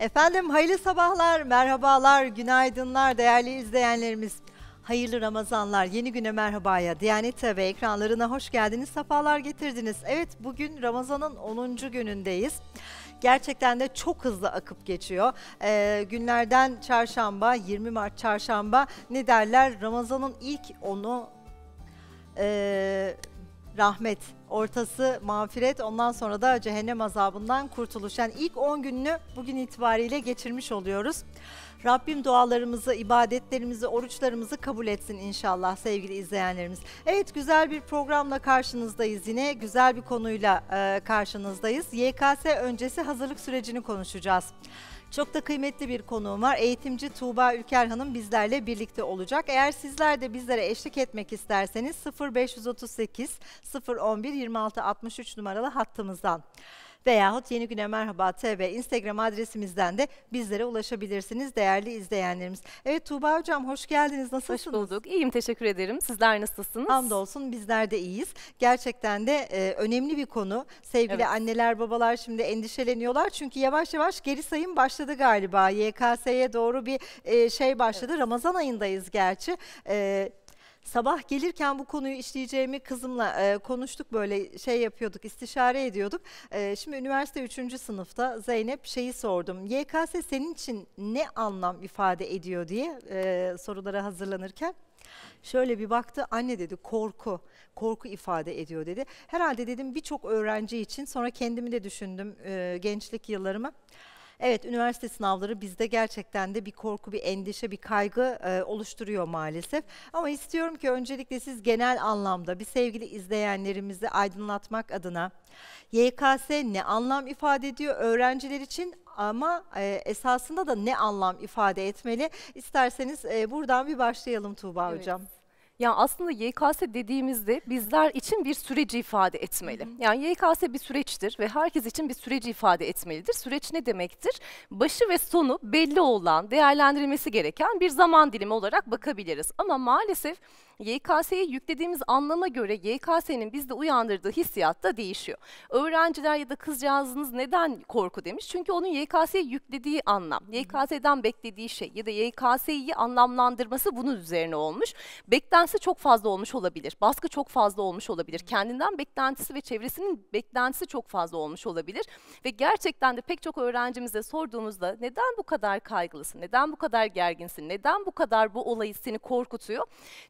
Efendim hayırlı sabahlar, merhabalar, günaydınlar değerli izleyenlerimiz. Hayırlı Ramazanlar, yeni güne merhabaya, Diyanet TV ekranlarına hoş geldiniz, sefalar getirdiniz. Evet bugün Ramazan'ın 10. günündeyiz gerçekten de çok hızlı akıp geçiyor. Ee, günlerden çarşamba 20 Mart çarşamba ne derler Ramazan'ın ilk onu e, rahmet ortası mağfiret ondan sonra da cehennem azabından kurtuluş. Yani ilk 10 gününü bugün itibariyle geçirmiş oluyoruz. Rabbim dualarımızı, ibadetlerimizi, oruçlarımızı kabul etsin inşallah sevgili izleyenlerimiz. Evet güzel bir programla karşınızdayız yine güzel bir konuyla e, karşınızdayız. YKS öncesi hazırlık sürecini konuşacağız. Çok da kıymetli bir konuğum var. Eğitimci Tuğba Ülker Hanım bizlerle birlikte olacak. Eğer sizler de bizlere eşlik etmek isterseniz 0538 011 26 63 numaralı hattımızdan veyahut Yeni Güne Merhaba TV Instagram adresimizden de bizlere ulaşabilirsiniz değerli izleyenlerimiz. Evet Tuğba Hocam hoş geldiniz. Nasılsınız? Hoş bulduk. İyiyim teşekkür ederim. Sizler nasılsınız? Hamdolsun bizler de iyiyiz. Gerçekten de e, önemli bir konu. Sevgili evet. anneler babalar şimdi endişeleniyorlar. Çünkü yavaş yavaş geri sayım başladı galiba. YKS'ye doğru bir e, şey başladı. Evet. Ramazan ayındayız gerçi. E, Sabah gelirken bu konuyu işleyeceğimi kızımla e, konuştuk böyle şey yapıyorduk, istişare ediyorduk. E, şimdi üniversite 3. sınıfta Zeynep şeyi sordum. YKS senin için ne anlam ifade ediyor diye e, sorulara hazırlanırken. Şöyle bir baktı anne dedi korku, korku ifade ediyor dedi. Herhalde dedim birçok öğrenci için sonra kendimi de düşündüm e, gençlik yıllarımı. Evet üniversite sınavları bizde gerçekten de bir korku, bir endişe, bir kaygı e, oluşturuyor maalesef. Ama istiyorum ki öncelikle siz genel anlamda bir sevgili izleyenlerimizi aydınlatmak adına YKS ne anlam ifade ediyor öğrenciler için ama e, esasında da ne anlam ifade etmeli? İsterseniz e, buradan bir başlayalım Tuğba evet. Hocam. Yani aslında YKS dediğimizde bizler için bir süreci ifade etmeli. Hı hı. Yani YKS bir süreçtir ve herkes için bir süreci ifade etmelidir. Süreç ne demektir? Başı ve sonu belli olan, değerlendirilmesi gereken bir zaman dilimi olarak bakabiliriz. Ama maalesef YKS'ye yüklediğimiz anlama göre YKS'nin bizde uyandırdığı hissiyat da değişiyor. Öğrenciler ya da kızcağızınız neden korku demiş? Çünkü onun YKS'ye yüklediği anlam, YKS'den beklediği şey ya da YKS'yi anlamlandırması bunun üzerine olmuş. Beklentisi çok fazla olmuş olabilir. Baskı çok fazla olmuş olabilir. Kendinden beklentisi ve çevresinin beklentisi çok fazla olmuş olabilir. Ve gerçekten de pek çok öğrencimize sorduğumuzda neden bu kadar kaygılısın, neden bu kadar gerginsin, neden bu kadar bu olayı seni korkutuyor?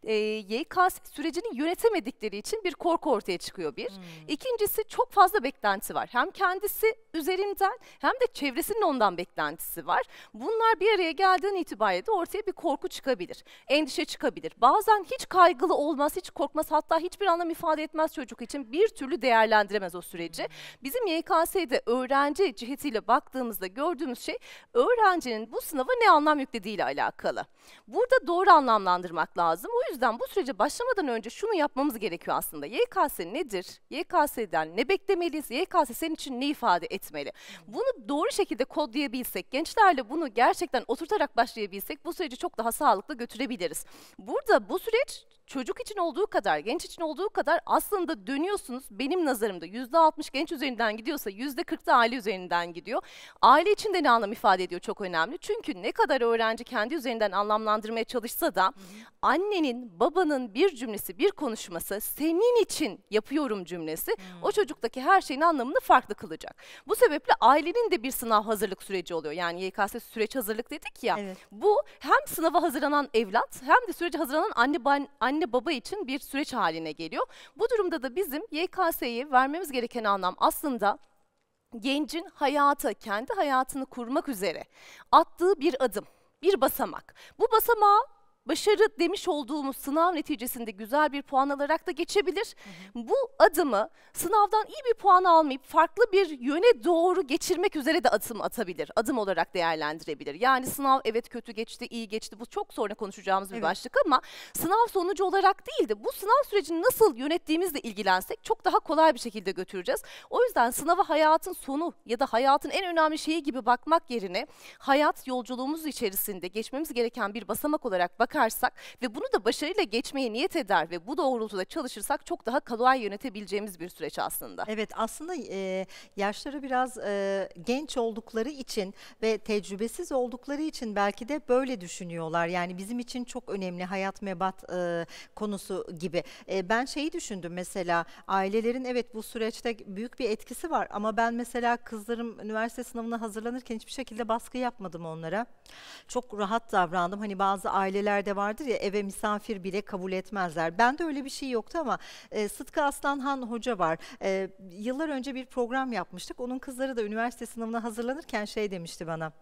Ee, e, YKS sürecini yönetemedikleri için bir korku ortaya çıkıyor bir. Hmm. İkincisi çok fazla beklenti var. Hem kendisi üzerinden hem de çevresinin ondan beklentisi var. Bunlar bir araya geldiğin itibariyle de ortaya bir korku çıkabilir. Endişe çıkabilir. Bazen hiç kaygılı olmaz, hiç korkmaz hatta hiçbir anlam ifade etmez çocuk için bir türlü değerlendiremez o süreci. Hmm. Bizim YKS'de öğrenci cihetiyle baktığımızda gördüğümüz şey öğrencinin bu sınava ne anlam yüklediğiyle alakalı. Burada doğru anlamlandırmak lazım. O yüzden bu sürece başlamadan önce şunu yapmamız gerekiyor aslında. YKS nedir? YKS'den ne beklemeliyiz? YKS senin için ne ifade etmeli? Bunu doğru şekilde kodlayabilsek, gençlerle bunu gerçekten oturtarak başlayabilsek bu süreci çok daha sağlıklı götürebiliriz. Burada bu süreç çocuk için olduğu kadar, genç için olduğu kadar aslında dönüyorsunuz benim nazarımda %60 genç üzerinden gidiyorsa %40 da aile üzerinden gidiyor. Aile için de ne anlam ifade ediyor çok önemli. Çünkü ne kadar öğrenci kendi üzerinden anlamlandırmaya çalışsa da annenin, babanın bir cümlesi, bir konuşması senin için yapıyorum cümlesi o çocuktaki her şeyin anlamını farklı kılacak. Bu sebeple ailenin de bir sınav hazırlık süreci oluyor. Yani YKS süreç hazırlık dedik ya. Evet. Bu hem sınava hazırlanan evlat hem de sürece hazırlanan anne, anne anne baba için bir süreç haline geliyor. Bu durumda da bizim YKS'ye vermemiz gereken anlam aslında gencin hayata, kendi hayatını kurmak üzere attığı bir adım, bir basamak. Bu basamağı başarı demiş olduğumuz sınav neticesinde güzel bir puan alarak da geçebilir. Hı hı. Bu adımı sınavdan iyi bir puan almayıp farklı bir yöne doğru geçirmek üzere de adım atabilir. Adım olarak değerlendirebilir. Yani sınav evet kötü geçti, iyi geçti. Bu çok sonra konuşacağımız bir evet. başlık ama sınav sonucu olarak değil de bu sınav sürecini nasıl yönettiğimizle ilgilensek çok daha kolay bir şekilde götüreceğiz. O yüzden sınava hayatın sonu ya da hayatın en önemli şeyi gibi bakmak yerine hayat yolculuğumuz içerisinde geçmemiz gereken bir basamak olarak bak bakarsak ve bunu da başarıyla geçmeye niyet eder ve bu doğrultuda çalışırsak çok daha kolay yönetebileceğimiz bir süreç aslında. Evet aslında e, yaşları biraz e, genç oldukları için ve tecrübesiz oldukları için belki de böyle düşünüyorlar. Yani bizim için çok önemli hayat mebat e, konusu gibi. E, ben şeyi düşündüm mesela ailelerin evet bu süreçte büyük bir etkisi var ama ben mesela kızlarım üniversite sınavına hazırlanırken hiçbir şekilde baskı yapmadım onlara. Çok rahat davrandım. Hani bazı aileler dizilerde vardır ya eve misafir bile kabul etmezler. Ben de öyle bir şey yoktu ama e, Sıtkı Aslanhan hoca var. E, yıllar önce bir program yapmıştık. Onun kızları da üniversite sınavına hazırlanırken şey demişti bana.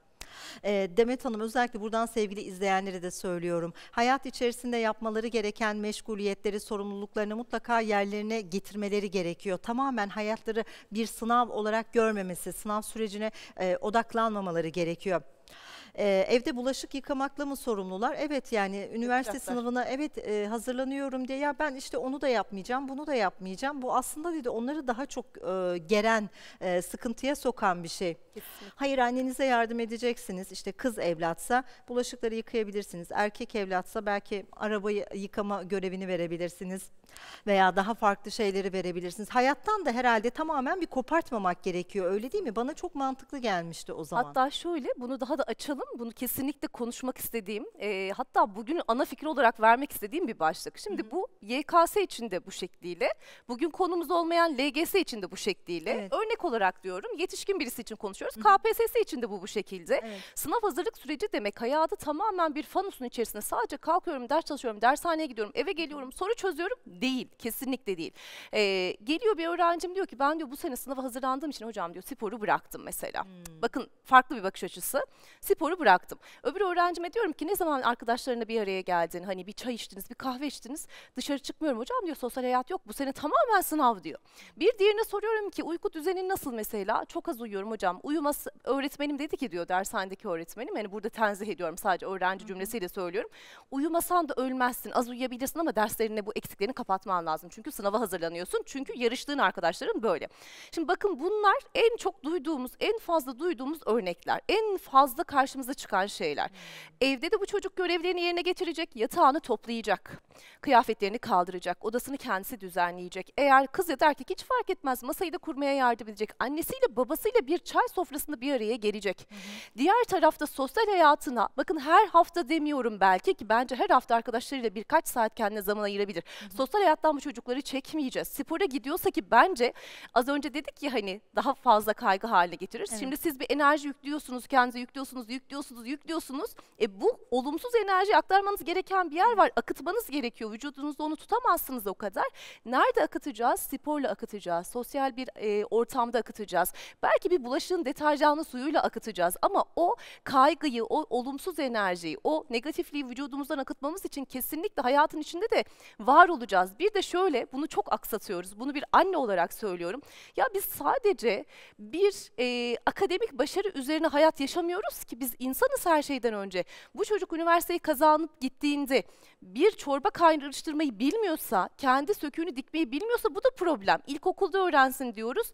E, Demet Hanım özellikle buradan sevgili izleyenlere de söylüyorum. Hayat içerisinde yapmaları gereken meşguliyetleri, sorumluluklarını mutlaka yerlerine getirmeleri gerekiyor. Tamamen hayatları bir sınav olarak görmemesi, sınav sürecine e, odaklanmamaları gerekiyor. Ee, evde bulaşık yıkamakla mı sorumlular? Evet yani üniversite Yapacaklar. sınavına evet e, hazırlanıyorum diye ya ben işte onu da yapmayacağım, bunu da yapmayacağım. Bu aslında dedi onları daha çok e, geren, e, sıkıntıya sokan bir şey. Kesinlikle. Hayır annenize yardım edeceksiniz. İşte kız evlatsa bulaşıkları yıkayabilirsiniz. Erkek evlatsa belki arabayı yıkama görevini verebilirsiniz veya daha farklı şeyleri verebilirsiniz. Hayattan da herhalde tamamen bir kopartmamak gerekiyor öyle değil mi? Bana çok mantıklı gelmişti o zaman. Hatta şöyle bunu daha da açalım. Bunu kesinlikle konuşmak istediğim, e, hatta bugün ana fikir olarak vermek istediğim bir başlık. Şimdi Hı-hı. bu YKS için de bu şekliyle, bugün konumuz olmayan LGS için de bu şekliyle. Evet. Örnek olarak diyorum, yetişkin birisi için konuşuyoruz. Hı-hı. KPSS için de bu bu şekilde. Evet. Sınav hazırlık süreci demek hayatı tamamen bir fanusun içerisinde. Sadece kalkıyorum, ders çalışıyorum, dershaneye gidiyorum, eve geliyorum, soru çözüyorum. Değil, kesinlikle değil. E, geliyor bir öğrencim diyor ki ben diyor bu sene sınava hazırlandığım için hocam diyor sporu bıraktım mesela. Hı-hı. Bakın farklı bir bakış açısı. Spor sporu bıraktım. Öbür öğrencime diyorum ki ne zaman arkadaşlarına bir araya geldin hani bir çay içtiniz bir kahve içtiniz dışarı çıkmıyorum hocam diyor sosyal hayat yok bu sene tamamen sınav diyor. Bir diğerine soruyorum ki uyku düzenin nasıl mesela çok az uyuyorum hocam uyuması öğretmenim dedi ki diyor dershanedeki öğretmenim hani burada tenzih ediyorum sadece öğrenci cümlesiyle söylüyorum. Uyumasan da ölmezsin az uyuyabilirsin ama derslerine bu eksiklerini kapatman lazım çünkü sınava hazırlanıyorsun çünkü yarıştığın arkadaşların böyle. Şimdi bakın bunlar en çok duyduğumuz en fazla duyduğumuz örnekler en fazla karşı karşımıza çıkan şeyler. Hmm. Evde de bu çocuk görevlerini yerine getirecek, yatağını toplayacak, kıyafetlerini kaldıracak, odasını kendisi düzenleyecek. Eğer kız ya da erkek hiç fark etmez masayı da kurmaya yardım edecek. Annesiyle babasıyla bir çay sofrasında bir araya gelecek. Diğer tarafta sosyal hayatına bakın her hafta demiyorum belki ki bence her hafta arkadaşlarıyla birkaç saat kendine zaman ayırabilir. Sosyal hayattan bu çocukları çekmeyeceğiz. Spora gidiyorsa ki bence az önce dedik ya hani daha fazla kaygı haline getirir. Evet. Şimdi siz bir enerji yüklüyorsunuz, kendinize yüklüyorsunuz, yük, yüklüyorsunuz, yüklüyorsunuz. E bu olumsuz enerji aktarmanız gereken bir yer var. Akıtmanız gerekiyor. Vücudunuzda onu tutamazsınız o kadar. Nerede akıtacağız? Sporla akıtacağız. Sosyal bir e, ortamda akıtacağız. Belki bir bulaşığın deterjanlı suyuyla akıtacağız ama o kaygıyı, o olumsuz enerjiyi, o negatifliği vücudumuzdan akıtmamız için kesinlikle hayatın içinde de var olacağız. Bir de şöyle bunu çok aksatıyoruz. Bunu bir anne olarak söylüyorum. Ya biz sadece bir e, akademik başarı üzerine hayat yaşamıyoruz ki biz insanız her şeyden önce. Bu çocuk üniversiteyi kazanıp gittiğinde bir çorba kaynarıştırmayı bilmiyorsa, kendi söküğünü dikmeyi bilmiyorsa bu da problem. İlkokulda öğrensin diyoruz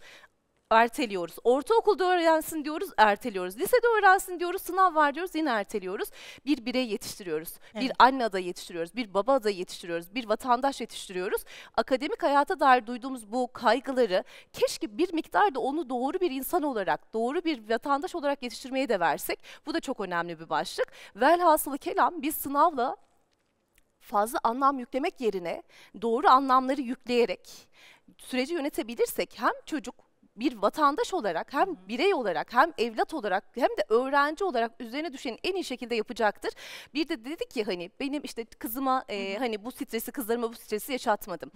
erteliyoruz. Ortaokulda öğrensin diyoruz, erteliyoruz. Lisede öğrensin diyoruz, sınav var diyoruz, yine erteliyoruz. Bir birey yetiştiriyoruz. Evet. Bir anne adayı yetiştiriyoruz, bir baba adayı yetiştiriyoruz, bir vatandaş yetiştiriyoruz. Akademik hayata dair duyduğumuz bu kaygıları keşke bir miktar da onu doğru bir insan olarak, doğru bir vatandaş olarak yetiştirmeye de versek. Bu da çok önemli bir başlık. Velhasılı kelam biz sınavla fazla anlam yüklemek yerine doğru anlamları yükleyerek süreci yönetebilirsek hem çocuk bir vatandaş olarak hem birey olarak hem evlat olarak hem de öğrenci olarak üzerine düşeni en iyi şekilde yapacaktır. Bir de dedik ki hani benim işte kızıma e, hani bu stresi kızlarıma bu stresi yaşatmadım.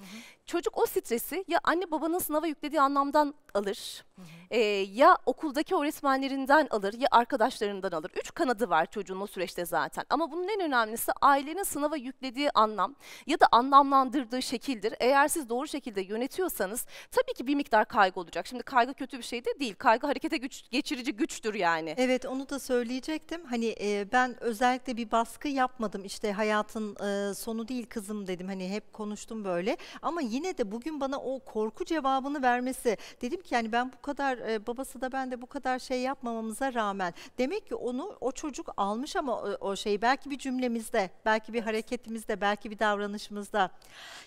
Çocuk o stresi ya anne babanın sınava yüklediği anlamdan alır. E, ya okuldaki öğretmenlerinden alır ya arkadaşlarından alır. Üç kanadı var çocuğun o süreçte zaten. Ama bunun en önemlisi ailenin sınava yüklediği anlam ya da anlamlandırdığı şekildir. Eğer siz doğru şekilde yönetiyorsanız tabii ki bir miktar kaygı olacak. Şimdi kaygı kötü bir şey de değil. Kaygı harekete güç, geçirici güçtür yani. Evet onu da söyleyecektim. Hani e, ben özellikle bir baskı yapmadım. İşte hayatın e, sonu değil kızım dedim. Hani hep konuştum böyle. Ama yine de bugün bana o korku cevabını vermesi. Dedim ki yani ben bu kadar e, babası da ben de bu kadar şey yapmamamıza rağmen. Demek ki onu o çocuk almış ama o, o şeyi belki bir cümlemizde, belki bir hareketimizde, belki bir davranışımızda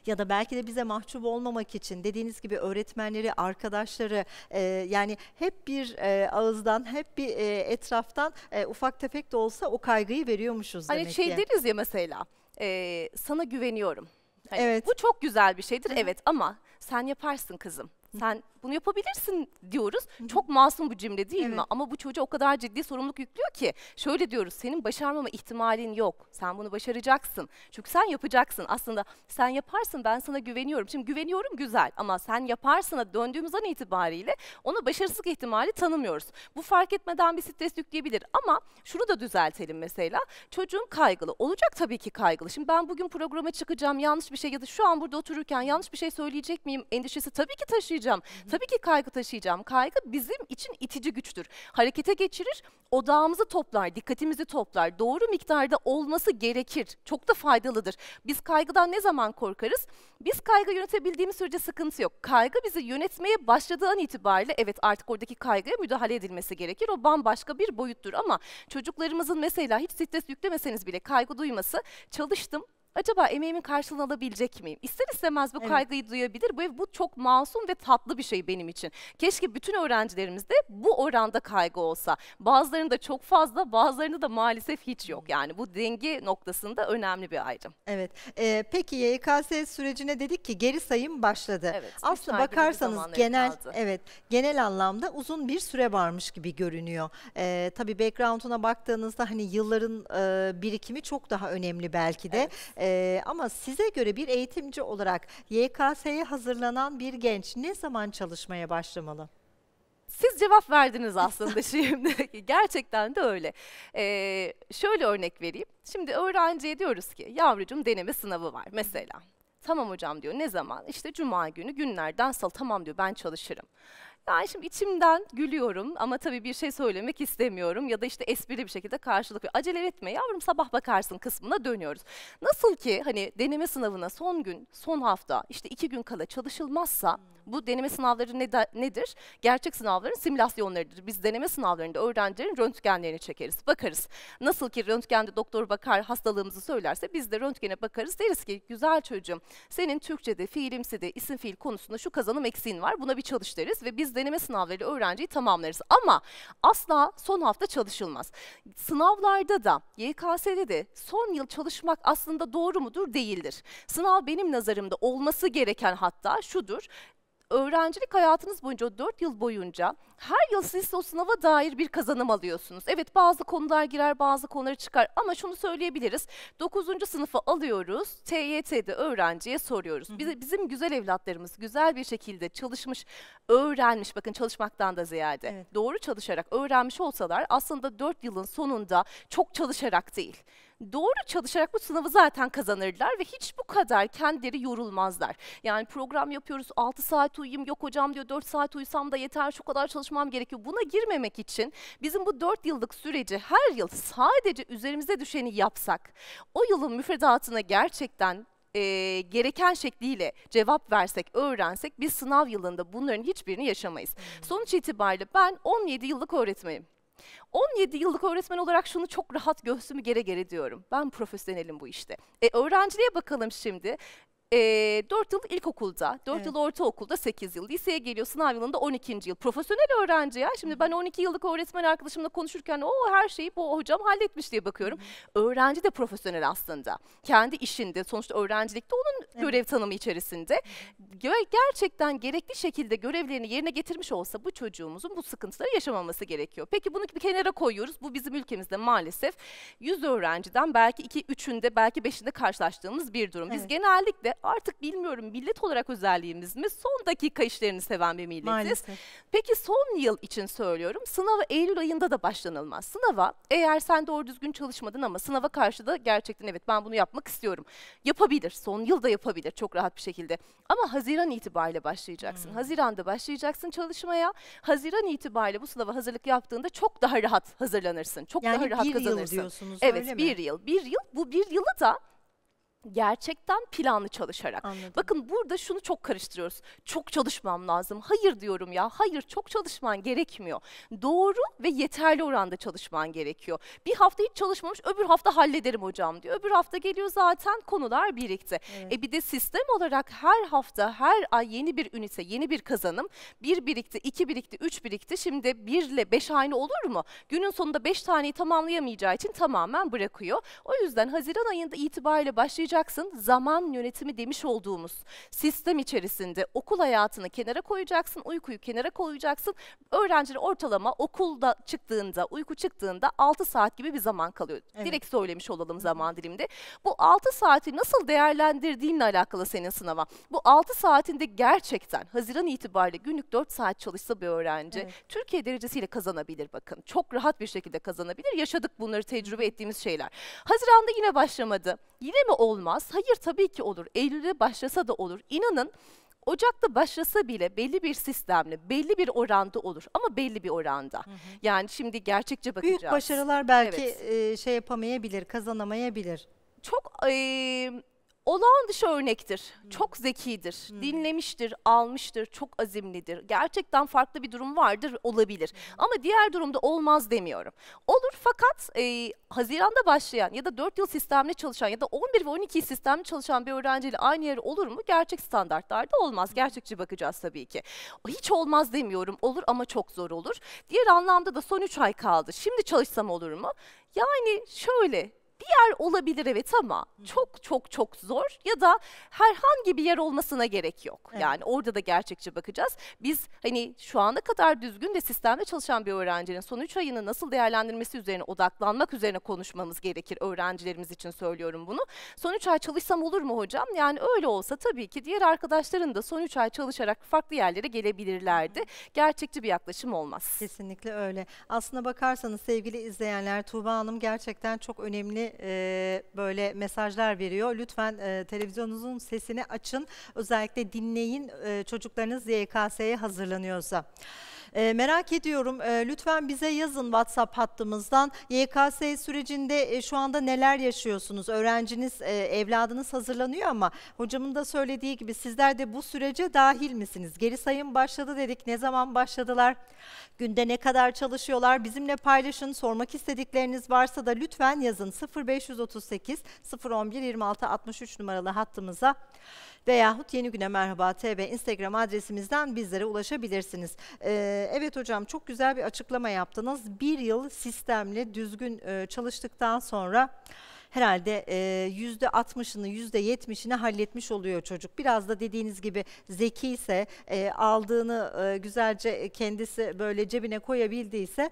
ya da belki de bize mahcup olmamak için dediğiniz gibi öğretmenleri, arkadaşları e, yani hep bir e, ağızdan, hep bir e, etraftan e, ufak tefek de olsa o kaygıyı veriyormuşuz hani demek şey ki. Hani şey deriz ya mesela, e, sana güveniyorum. Hani evet. Bu çok güzel bir şeydir evet ama sen yaparsın kızım. Sen bunu yapabilirsin diyoruz. Hı -hı. Çok masum bu cümle değil evet. mi? Ama bu çocuğa o kadar ciddi sorumluluk yüklüyor ki. Şöyle diyoruz senin başarmama ihtimalin yok. Sen bunu başaracaksın. Çünkü sen yapacaksın. Aslında sen yaparsın ben sana güveniyorum. Şimdi güveniyorum güzel ama sen yaparsına döndüğümüz an itibariyle ona başarısızlık ihtimali tanımıyoruz. Bu fark etmeden bir stres yükleyebilir ama şunu da düzeltelim mesela. Çocuğun kaygılı. Olacak tabii ki kaygılı. Şimdi ben bugün programa çıkacağım yanlış bir şey ya da şu an burada otururken yanlış bir şey söyleyecek miyim endişesi tabii ki taşıyacağım. Hı. Tabii ki kaygı taşıyacağım. Kaygı bizim için itici güçtür. Harekete geçirir, odağımızı toplar, dikkatimizi toplar. Doğru miktarda olması gerekir. Çok da faydalıdır. Biz kaygıdan ne zaman korkarız? Biz kaygı yönetebildiğimiz sürece sıkıntı yok. Kaygı bizi yönetmeye başladığı an itibariyle evet artık oradaki kaygıya müdahale edilmesi gerekir. O bambaşka bir boyuttur ama çocuklarımızın mesela hiç stres yüklemeseniz bile kaygı duyması çalıştım, acaba emeğimin karşılığını alabilecek miyim? İster istemez bu evet. kaygıyı duyabilir. Bu, bu çok masum ve tatlı bir şey benim için. Keşke bütün öğrencilerimizde bu oranda kaygı olsa. Bazılarında çok fazla, bazılarında da maalesef hiç yok. Hmm. Yani bu denge noktasında önemli bir ayrım. Evet. Ee, peki YKS sürecine dedik ki geri sayım başladı. Evet, Aslında bakarsanız genel kaldı. evet genel anlamda uzun bir süre varmış gibi görünüyor. Ee, tabii background'una baktığınızda hani yılların e, birikimi çok daha önemli belki de. Evet. E, ama size göre bir eğitimci olarak YKS'ye hazırlanan bir genç ne zaman çalışmaya başlamalı? Siz cevap verdiniz aslında şimdi. Gerçekten de öyle. Ee, şöyle örnek vereyim. Şimdi öğrenciye diyoruz ki yavrucum deneme sınavı var mesela. Tamam hocam diyor ne zaman? İşte cuma günü günlerden salı tamam diyor ben çalışırım. Ben şimdi içimden gülüyorum ama tabii bir şey söylemek istemiyorum ya da işte esprili bir şekilde karşılık veriyorum. Acele etme yavrum sabah bakarsın kısmına dönüyoruz. Nasıl ki hani deneme sınavına son gün, son hafta işte iki gün kala çalışılmazsa bu deneme sınavları ne de, nedir? Gerçek sınavların simülasyonlarıdır. Biz deneme sınavlarında öğrencilerin röntgenlerini çekeriz, bakarız. Nasıl ki röntgende doktor bakar hastalığımızı söylerse biz de röntgene bakarız. Deriz ki güzel çocuğum senin Türkçe'de, fiilimsi de, isim fiil konusunda şu kazanım eksiğin var buna bir çalış deriz ve biz biz deneme sınavlarıyla öğrenciyi tamamlarız. Ama asla son hafta çalışılmaz. Sınavlarda da YKS'de de son yıl çalışmak aslında doğru mudur değildir. Sınav benim nazarımda olması gereken hatta şudur öğrencilik hayatınız boyunca 4 yıl boyunca her yıl siz o sınava dair bir kazanım alıyorsunuz. Evet bazı konular girer bazı konular çıkar ama şunu söyleyebiliriz. 9. sınıfa alıyoruz TYT'de öğrenciye soruyoruz. Biz, bizim güzel evlatlarımız güzel bir şekilde çalışmış, öğrenmiş bakın çalışmaktan da ziyade evet. doğru çalışarak öğrenmiş olsalar aslında 4 yılın sonunda çok çalışarak değil doğru çalışarak bu sınavı zaten kazanırlar ve hiç bu kadar kendileri yorulmazlar. Yani program yapıyoruz 6 saat uyuyayım yok hocam diyor 4 saat uyusam da yeter şu kadar çalışmam gerekiyor. Buna girmemek için bizim bu 4 yıllık süreci her yıl sadece üzerimize düşeni yapsak o yılın müfredatına gerçekten e, gereken şekliyle cevap versek, öğrensek biz sınav yılında bunların hiçbirini yaşamayız. Sonuç itibariyle ben 17 yıllık öğretmenim. 17 yıllık öğretmen olarak şunu çok rahat göğsümü gere gere diyorum. Ben profesyonelim bu işte. E, öğrenciliğe bakalım şimdi e, 4 yıl ilkokulda, 4 evet. yıl ortaokulda 8 yıl, liseye geliyor sınav yılında 12. yıl. Profesyonel öğrenci ya. Şimdi ben 12 yıllık öğretmen arkadaşımla konuşurken o her şeyi bu hocam halletmiş diye bakıyorum. Öğrenci de profesyonel aslında. Kendi işinde sonuçta öğrencilikte onun evet. görev tanımı içerisinde. Gerçekten gerekli şekilde görevlerini yerine getirmiş olsa bu çocuğumuzun bu sıkıntıları yaşamaması gerekiyor. Peki bunu bir kenara koyuyoruz. Bu bizim ülkemizde maalesef 100 öğrenciden belki 2-3'ünde belki 5'inde karşılaştığımız bir durum. Biz evet. genellikle artık bilmiyorum millet olarak özelliğimiz mi son dakika işlerini seven bir milletiz. Maalesef. Peki son yıl için söylüyorum sınava Eylül ayında da başlanılmaz. Sınava eğer sen doğru düzgün çalışmadın ama sınava karşı da gerçekten evet ben bunu yapmak istiyorum. Yapabilir son yıl da yapabilir çok rahat bir şekilde ama Haziran itibariyle başlayacaksın. Hmm. Haziran'da başlayacaksın çalışmaya. Haziran itibariyle bu sınava hazırlık yaptığında çok daha rahat hazırlanırsın. Çok yani daha rahat kazanırsın. Yani bir yıl diyorsunuz evet, öyle mi? Evet bir yıl. Bir yıl bu bir yılı da gerçekten planlı çalışarak. Anladım. Bakın burada şunu çok karıştırıyoruz. Çok çalışmam lazım. Hayır diyorum ya. Hayır çok çalışman gerekmiyor. Doğru ve yeterli oranda çalışman gerekiyor. Bir hafta hiç çalışmamış öbür hafta hallederim hocam diyor. Öbür hafta geliyor zaten konular birikti. Evet. E bir de sistem olarak her hafta her ay yeni bir ünite yeni bir kazanım. Bir birikti iki birikti üç birikti. Şimdi bir ile beş aynı olur mu? Günün sonunda beş taneyi tamamlayamayacağı için tamamen bırakıyor. O yüzden Haziran ayında itibariyle başlayacak koyacaksın. Zaman yönetimi demiş olduğumuz sistem içerisinde okul hayatını kenara koyacaksın, uykuyu kenara koyacaksın. Öğrencinin ortalama okulda çıktığında, uyku çıktığında 6 saat gibi bir zaman kalıyor. Evet. Direkt söylemiş olalım zaman diliminde. Bu 6 saati nasıl değerlendirdiğinle alakalı senin sınava. Bu 6 saatinde gerçekten Haziran itibariyle günlük 4 saat çalışsa bir öğrenci evet. Türkiye derecesiyle kazanabilir bakın. Çok rahat bir şekilde kazanabilir. Yaşadık bunları tecrübe ettiğimiz şeyler. Haziranda yine başlamadı. Yine mi olmadı? olmaz. Hayır tabii ki olur. Eylül'de başlasa da olur. İnanın Ocak'ta başlasa bile belli bir sistemle, belli bir oranda olur ama belli bir oranda. Hı hı. Yani şimdi gerçekçe bakacağız. Büyük başarılar belki evet. e, şey yapamayabilir, kazanamayabilir. Çok e, olağan dışı örnektir. Hmm. Çok zekidir, hmm. dinlemiştir, almıştır, çok azimlidir. Gerçekten farklı bir durum vardır, olabilir. Hmm. Ama diğer durumda olmaz demiyorum. Olur fakat e, Haziran'da başlayan ya da 4 yıl sistemli çalışan ya da 11 ve 12 sistemli çalışan bir öğrenciyle aynı yer olur mu? Gerçek standartlarda olmaz. Hmm. Gerçekçi bakacağız tabii ki. Hiç olmaz demiyorum. Olur ama çok zor olur. Diğer anlamda da son 3 ay kaldı. Şimdi çalışsam olur mu? Yani şöyle bir yer olabilir evet ama çok çok çok zor ya da herhangi bir yer olmasına gerek yok. Evet. Yani orada da gerçekçi bakacağız. Biz hani şu ana kadar düzgün ve sistemde çalışan bir öğrencinin son 3 ayını nasıl değerlendirmesi üzerine odaklanmak üzerine konuşmamız gerekir öğrencilerimiz için söylüyorum bunu. Son 3 ay çalışsam olur mu hocam? Yani öyle olsa tabii ki diğer arkadaşların da son 3 ay çalışarak farklı yerlere gelebilirlerdi. Gerçekçi bir yaklaşım olmaz. Kesinlikle öyle. Aslına bakarsanız sevgili izleyenler Tuğba Hanım gerçekten çok önemli e, böyle mesajlar veriyor. Lütfen e, televizyonunuzun sesini açın. Özellikle dinleyin e, çocuklarınız YKS'ye hazırlanıyorsa. E, merak ediyorum e, lütfen bize yazın WhatsApp hattımızdan. YKS sürecinde e, şu anda neler yaşıyorsunuz? Öğrenciniz, e, evladınız hazırlanıyor ama hocamın da söylediği gibi sizler de bu sürece dahil misiniz? Geri sayım başladı dedik. Ne zaman başladılar? Günde ne kadar çalışıyorlar? Bizimle paylaşın. Sormak istedikleriniz varsa da lütfen yazın 0538 011 26 63 numaralı hattımıza veyahut Yeni Güne Merhaba TV Instagram adresimizden bizlere ulaşabilirsiniz. Ee, evet hocam çok güzel bir açıklama yaptınız. Bir yıl sistemli düzgün e, çalıştıktan sonra herhalde e, yüzde %60'ını yüzde %70'ini halletmiş oluyor çocuk. Biraz da dediğiniz gibi zeki ise e, aldığını e, güzelce kendisi böyle cebine koyabildiyse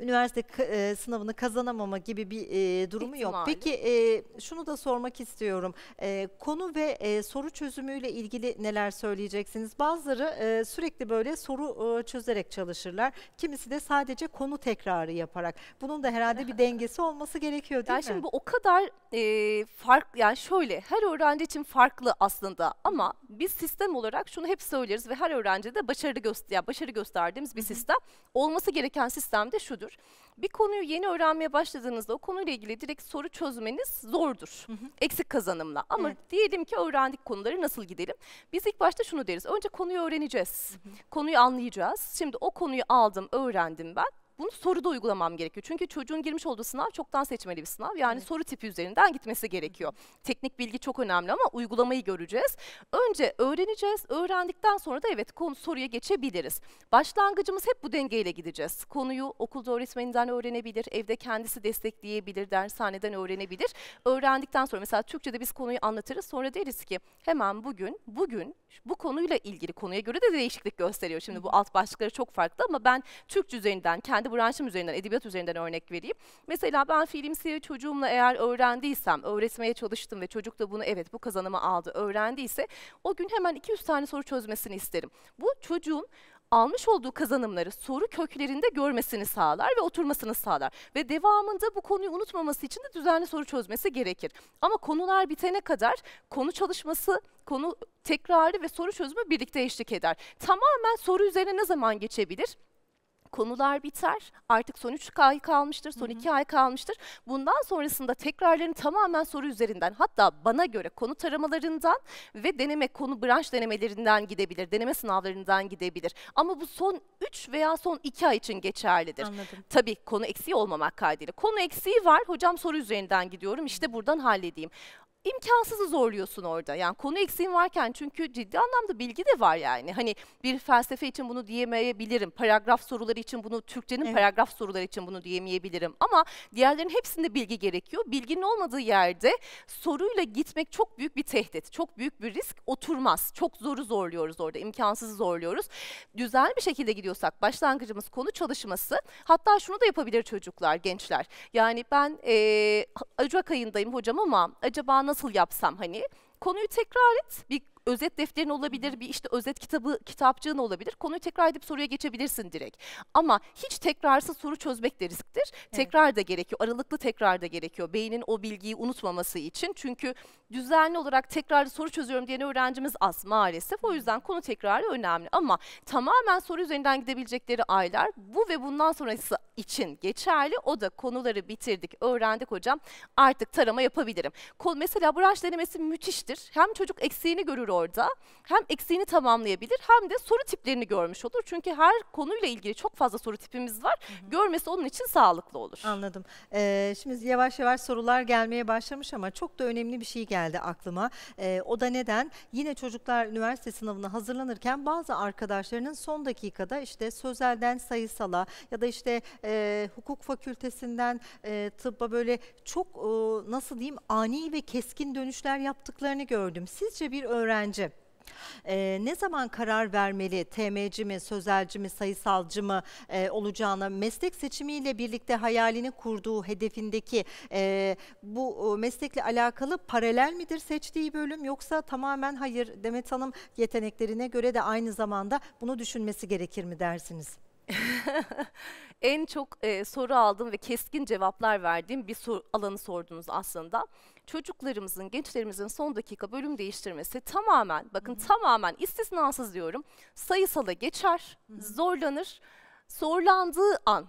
üniversite e, sınavını kazanamama gibi bir e, durumu İhtimali. yok. Peki e, şunu da sormak istiyorum. E, konu ve e, soru çözümüyle ilgili neler söyleyeceksiniz? Bazıları e, sürekli böyle soru e, çözerek çalışırlar. Kimisi de sadece konu tekrarı yaparak. Bunun da herhalde bir dengesi olması gerekiyor değil yani mi? Şimdi bu o kadar e, fark yani şöyle her öğrenci için farklı aslında ama biz sistem olarak şunu hep söyleriz ve her öğrenci de başarı göster yani başarı gösterdiğimiz bir sistem. Olması gereken sistem de şudur zordur. Bir konuyu yeni öğrenmeye başladığınızda o konuyla ilgili direkt soru çözmeniz zordur. Hı hı. Eksik kazanımla. Ama evet. diyelim ki öğrendik konuları nasıl gidelim? Biz ilk başta şunu deriz. Önce konuyu öğreneceğiz. Hı hı. Konuyu anlayacağız. Şimdi o konuyu aldım, öğrendim ben bunu soruda uygulamam gerekiyor. Çünkü çocuğun girmiş olduğu sınav çoktan seçmeli bir sınav. Yani evet. soru tipi üzerinden gitmesi gerekiyor. Teknik bilgi çok önemli ama uygulamayı göreceğiz. Önce öğreneceğiz. Öğrendikten sonra da evet konu soruya geçebiliriz. Başlangıcımız hep bu dengeyle gideceğiz. Konuyu okulda öğretmeninden öğrenebilir, evde kendisi destekleyebilir, dershaneden öğrenebilir. Öğrendikten sonra mesela Türkçe'de biz konuyu anlatırız. Sonra deriz ki hemen bugün, bugün bu konuyla ilgili konuya göre de değişiklik gösteriyor. Şimdi bu alt başlıkları çok farklı ama ben Türkçe üzerinden kendi kendi branşım üzerinden, edebiyat üzerinden örnek vereyim. Mesela ben fiilimsi çocuğumla eğer öğrendiysem, öğretmeye çalıştım ve çocuk da bunu evet bu kazanımı aldı, öğrendiyse o gün hemen 200 tane soru çözmesini isterim. Bu çocuğun almış olduğu kazanımları soru köklerinde görmesini sağlar ve oturmasını sağlar. Ve devamında bu konuyu unutmaması için de düzenli soru çözmesi gerekir. Ama konular bitene kadar konu çalışması, konu tekrarı ve soru çözümü birlikte eşlik eder. Tamamen soru üzerine ne zaman geçebilir? konular biter. Artık son 3 ay kalmıştır, son 2 ay kalmıştır. Bundan sonrasında tekrarların tamamen soru üzerinden hatta bana göre konu taramalarından ve deneme konu branş denemelerinden gidebilir, deneme sınavlarından gidebilir. Ama bu son 3 veya son 2 ay için geçerlidir. Anladım. Tabii konu eksiği olmamak kaydıyla. Konu eksiği var, hocam soru üzerinden gidiyorum, işte buradan halledeyim imkansızı zorluyorsun orada. Yani konu eksiğin varken çünkü ciddi anlamda bilgi de var yani. Hani bir felsefe için bunu diyemeyebilirim. Paragraf soruları için bunu, Türkçenin evet. paragraf soruları için bunu diyemeyebilirim. Ama diğerlerinin hepsinde bilgi gerekiyor. Bilginin olmadığı yerde soruyla gitmek çok büyük bir tehdit, çok büyük bir risk oturmaz. Çok zoru zorluyoruz orada, imkansızı zorluyoruz. Düzenli bir şekilde gidiyorsak başlangıcımız konu çalışması. Hatta şunu da yapabilir çocuklar, gençler. Yani ben e, Ocak ayındayım hocam ama acaba nasıl nasıl yapsam hani konuyu tekrar et. Bir özet defterin olabilir, bir işte özet kitabı kitapçığın olabilir. Konuyu tekrar edip soruya geçebilirsin direkt. Ama hiç tekrarsız soru çözmek de risktir. Evet. Tekrar da gerekiyor, aralıklı tekrar da gerekiyor. Beynin o bilgiyi unutmaması için. Çünkü düzenli olarak tekrarlı soru çözüyorum diyen öğrencimiz az maalesef. O yüzden konu tekrarı önemli. Ama tamamen soru üzerinden gidebilecekleri aylar bu ve bundan sonrası için geçerli. O da konuları bitirdik, öğrendik hocam. Artık tarama yapabilirim. Mesela branş denemesi müthiştir. Hem çocuk eksiğini görür orada, hem eksiğini tamamlayabilir, hem de soru tiplerini görmüş olur. Çünkü her konuyla ilgili çok fazla soru tipimiz var. Hı hı. Görmesi onun için sağlıklı olur. Anladım. Ee, şimdi yavaş yavaş sorular gelmeye başlamış ama çok da önemli bir şey geldi aklıma. Ee, o da neden? Yine çocuklar üniversite sınavına hazırlanırken bazı arkadaşlarının son dakikada işte sözelden sayısala ya da işte e, hukuk fakültesinden e, tıbba böyle çok e, nasıl diyeyim ani ve keskin dönüşler yaptıklarını gördüm. Sizce bir öğrenci ee, ne zaman karar vermeli TM'ci mi, sözelci mi, sayısalcı mı e, olacağına meslek seçimiyle birlikte hayalini kurduğu hedefindeki e, bu e, meslekle alakalı paralel midir seçtiği bölüm yoksa tamamen hayır Demet Hanım yeteneklerine göre de aynı zamanda bunu düşünmesi gerekir mi dersiniz? en çok e, soru aldığım ve keskin cevaplar verdiğim bir sor alanı sordunuz aslında. Çocuklarımızın, gençlerimizin son dakika bölüm değiştirmesi tamamen, bakın Hı -hı. tamamen istisnasız diyorum, sayısala geçer, Hı -hı. zorlanır, zorlandığı an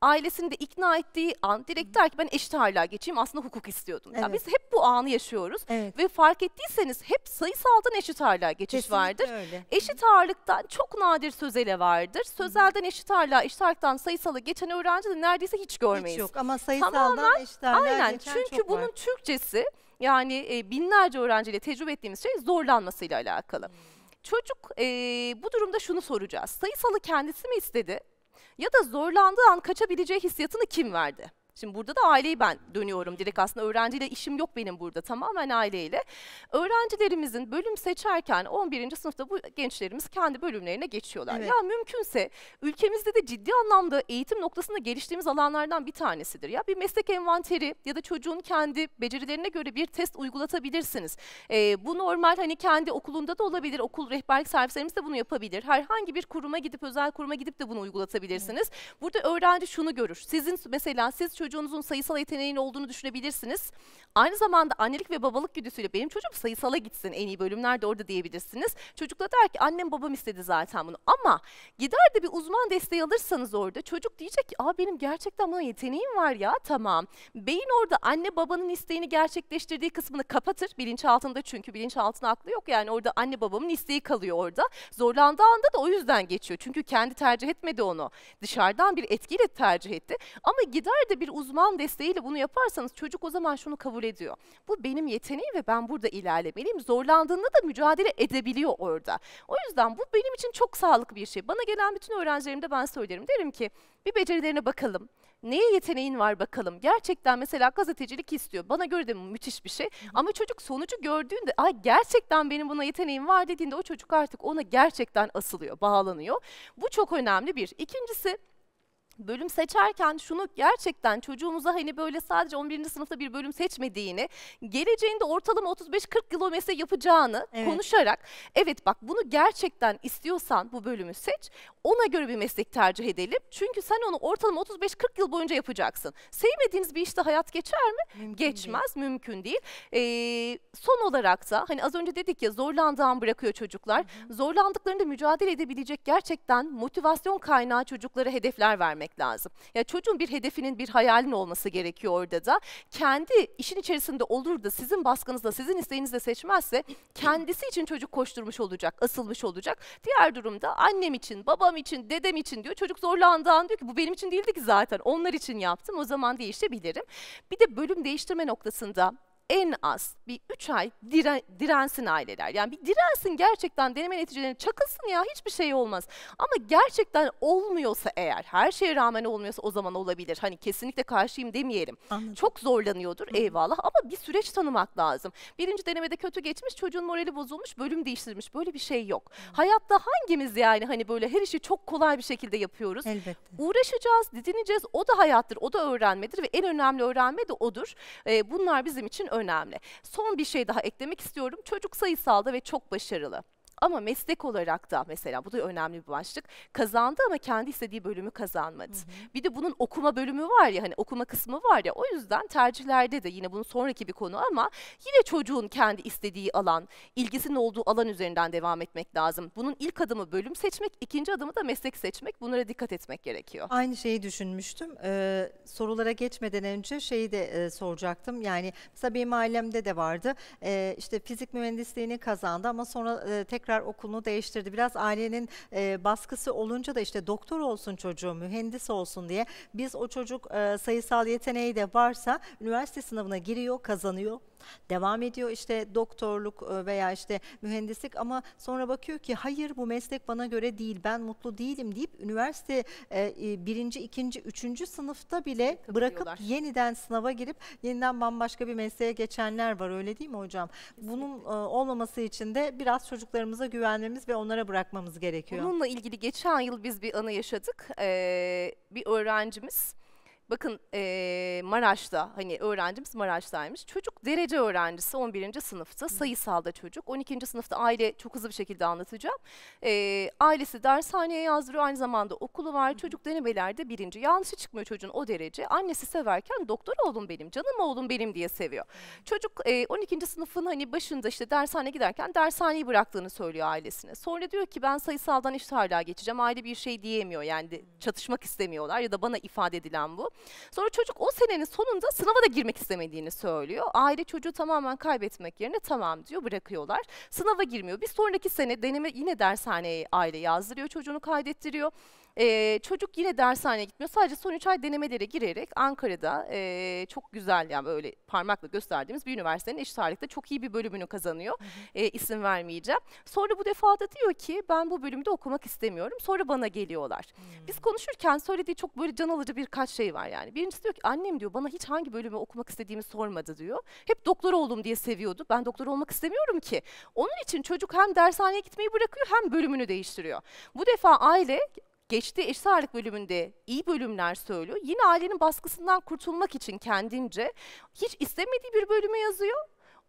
ailesini de ikna ettiği an direkt der ki ben eşit ağırlığa geçeyim aslında hukuk istiyordum. Evet. Yani biz hep bu anı yaşıyoruz evet. ve fark ettiyseniz hep sayısaldan eşit ağırlığa geçiş Kesinlikle vardır. Öyle. Eşit ağırlıktan çok nadir sözele vardır. Sözelden eşit ağırlığa, eşit ağırlıktan sayısala geçen öğrenci de neredeyse hiç görmeyiz. Hiç yok ama sayısaldan Tamamen, eşit ağırlığa aynen, geçen çünkü bunun Türkçesi yani e, binlerce öğrenciyle tecrübe ettiğimiz şey zorlanmasıyla alakalı. Hmm. Çocuk e, bu durumda şunu soracağız. Sayısalı kendisi mi istedi? ya da zorlandığı an kaçabileceği hissiyatını kim verdi? Şimdi burada da aileyi ben dönüyorum direkt aslında öğrenciyle işim yok benim burada tamamen aileyle. Öğrencilerimizin bölüm seçerken 11. sınıfta bu gençlerimiz kendi bölümlerine geçiyorlar. Evet. Ya mümkünse ülkemizde de ciddi anlamda eğitim noktasında geliştiğimiz alanlardan bir tanesidir. Ya bir meslek envanteri ya da çocuğun kendi becerilerine göre bir test uygulatabilirsiniz. Ee, bu normal hani kendi okulunda da olabilir. Okul rehberlik servislerimiz de bunu yapabilir. Herhangi bir kuruma gidip özel kuruma gidip de bunu uygulatabilirsiniz. Evet. Burada öğrenci şunu görür. Sizin mesela siz çocuğun çocuğunuzun sayısal yeteneğinin olduğunu düşünebilirsiniz. Aynı zamanda annelik ve babalık güdüsüyle benim çocuğum sayısala gitsin en iyi bölümlerde orada diyebilirsiniz. Çocuk da der ki annem babam istedi zaten bunu ama gider de bir uzman desteği alırsanız orada çocuk diyecek ki Aa, benim gerçekten buna yeteneğim var ya tamam. Beyin orada anne babanın isteğini gerçekleştirdiği kısmını kapatır bilinçaltında çünkü bilinçaltına aklı yok yani orada anne babamın isteği kalıyor orada. Zorlandığı anda da o yüzden geçiyor çünkü kendi tercih etmedi onu dışarıdan bir etkiyle tercih etti ama gider de bir uzman desteğiyle bunu yaparsanız çocuk o zaman şunu kabul ediyor. Bu benim yeteneğim ve ben burada ilerlemeliyim. Zorlandığında da mücadele edebiliyor orada. O yüzden bu benim için çok sağlıklı bir şey. Bana gelen bütün öğrencilerimde ben söylerim. Derim ki bir becerilerine bakalım. Neye yeteneğin var bakalım. Gerçekten mesela gazetecilik istiyor. Bana göre de müthiş bir şey. Ama çocuk sonucu gördüğünde ay gerçekten benim buna yeteneğim var dediğinde o çocuk artık ona gerçekten asılıyor, bağlanıyor. Bu çok önemli bir. İkincisi bölüm seçerken şunu gerçekten çocuğumuza hani böyle sadece 11. sınıfta bir bölüm seçmediğini, geleceğinde ortalama 35-40 yıl o mesleği yapacağını evet. konuşarak evet bak bunu gerçekten istiyorsan bu bölümü seç, ona göre bir meslek tercih edelim. Çünkü sen onu ortalama 35-40 yıl boyunca yapacaksın. Sevmediğiniz bir işte hayat geçer mi? Mümkün Geçmez, değil. mümkün değil. Ee, son olarak da hani az önce dedik ya zorlandığın bırakıyor çocuklar. Hı hı. Zorlandıklarında mücadele edebilecek gerçekten motivasyon kaynağı çocuklara hedefler vermek vermek lazım. Ya çocuğun bir hedefinin, bir hayalin olması gerekiyor orada da. Kendi işin içerisinde olur da sizin baskınızla, sizin isteğinizle seçmezse kendisi için çocuk koşturmuş olacak, asılmış olacak. Diğer durumda annem için, babam için, dedem için diyor. Çocuk zorlandığında diyor ki bu benim için değildi ki zaten. Onlar için yaptım. O zaman değiştirebilirim. Bir de bölüm değiştirme noktasında en az bir 3 ay diren, dirensin aileler. Yani bir dirensin gerçekten deneme neticelerini çakılsın ya hiçbir şey olmaz. Ama gerçekten olmuyorsa eğer her şeye rağmen olmuyorsa o zaman olabilir. Hani kesinlikle karşıyım demeyelim. Anladım. Çok zorlanıyordur Hı. eyvallah ama bir süreç tanımak lazım. Birinci denemede kötü geçmiş çocuğun morali bozulmuş bölüm değiştirmiş böyle bir şey yok. Hı. Hayatta hangimiz yani hani böyle her işi çok kolay bir şekilde yapıyoruz. Elbette. Uğraşacağız didineceğiz o da hayattır o da öğrenmedir ve en önemli öğrenme de odur. Ee, bunlar bizim için önemli. Son bir şey daha eklemek istiyorum. Çocuk sayısalda ve çok başarılı. Ama meslek olarak da mesela bu da önemli bir başlık. Kazandı ama kendi istediği bölümü kazanmadı. Hı hı. Bir de bunun okuma bölümü var ya hani okuma kısmı var ya o yüzden tercihlerde de yine bunun sonraki bir konu ama yine çocuğun kendi istediği alan, ilgisinin olduğu alan üzerinden devam etmek lazım. Bunun ilk adımı bölüm seçmek, ikinci adımı da meslek seçmek. Bunlara dikkat etmek gerekiyor. Aynı şeyi düşünmüştüm. Ee, sorulara geçmeden önce şeyi de e, soracaktım. Yani mesela benim ailemde de vardı. Ee, işte fizik mühendisliğini kazandı ama sonra e, tekrar tekrar okulunu değiştirdi. Biraz ailenin e, baskısı olunca da işte doktor olsun çocuğu, mühendis olsun diye biz o çocuk e, sayısal yeteneği de varsa üniversite sınavına giriyor, kazanıyor Devam ediyor işte doktorluk e, veya işte mühendislik ama sonra bakıyor ki hayır bu meslek bana göre değil ben mutlu değilim deyip üniversite e, e, birinci, ikinci, üçüncü sınıfta bile bırakıp yeniden sınava girip yeniden bambaşka bir mesleğe geçenler var öyle değil mi hocam? Bunun olmaması için de biraz çocuklarımıza güvenmemiz ve onlara bırakmamız gerekiyor. Bununla ilgili geçen yıl biz bir anı yaşadık. Ee, bir öğrencimiz Bakın e, Maraş'ta hani öğrencimiz Maraş'taymış. Çocuk derece öğrencisi 11. sınıfta sayısalda çocuk. 12. sınıfta aile çok hızlı bir şekilde anlatacağım. E, ailesi dershaneye yazdırıyor aynı zamanda okulu var. Çocuk denemelerde birinci. Yanlışı çıkmıyor çocuğun o derece. Annesi severken doktor oğlum benim canım oğlum benim diye seviyor. Çocuk e, 12. sınıfın hani başında işte dershane giderken dershaneyi bıraktığını söylüyor ailesine. Sonra diyor ki ben sayısaldan işte hala geçeceğim. Aile bir şey diyemiyor yani çatışmak istemiyorlar ya da bana ifade edilen bu. Sonra çocuk o senenin sonunda sınava da girmek istemediğini söylüyor. Aile çocuğu tamamen kaybetmek yerine tamam diyor bırakıyorlar. Sınava girmiyor. Bir sonraki sene deneme yine dershaneye aile yazdırıyor çocuğunu kaydettiriyor. E, çocuk yine dershaneye gitmiyor. Sadece son 3 ay denemelere girerek Ankara'da e, çok güzel yani böyle parmakla gösterdiğimiz bir üniversitenin eşit ağırlıkta çok iyi bir bölümünü kazanıyor. E, isim vermeyeceğim. Sonra bu defa da diyor ki ben bu bölümde okumak istemiyorum. Sonra bana geliyorlar. Hı. Hmm. Biz konuşurken söylediği çok böyle can alıcı birkaç şey var yani. Birincisi diyor ki annem diyor bana hiç hangi bölümü okumak istediğimi sormadı diyor. Hep doktor oğlum diye seviyordu. Ben doktor olmak istemiyorum ki. Onun için çocuk hem dershaneye gitmeyi bırakıyor hem bölümünü değiştiriyor. Bu defa aile Geçti eşit ağırlık bölümünde iyi bölümler söylüyor. Yine ailenin baskısından kurtulmak için kendince hiç istemediği bir bölüme yazıyor.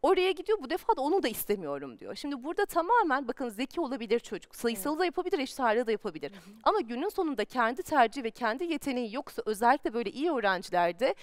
Oraya gidiyor bu defa da onu da istemiyorum diyor. Şimdi burada tamamen bakın zeki olabilir çocuk. Sayısalı evet. da yapabilir, eşit da yapabilir. Hı hı. Ama günün sonunda kendi tercihi ve kendi yeteneği yoksa özellikle böyle iyi öğrencilerde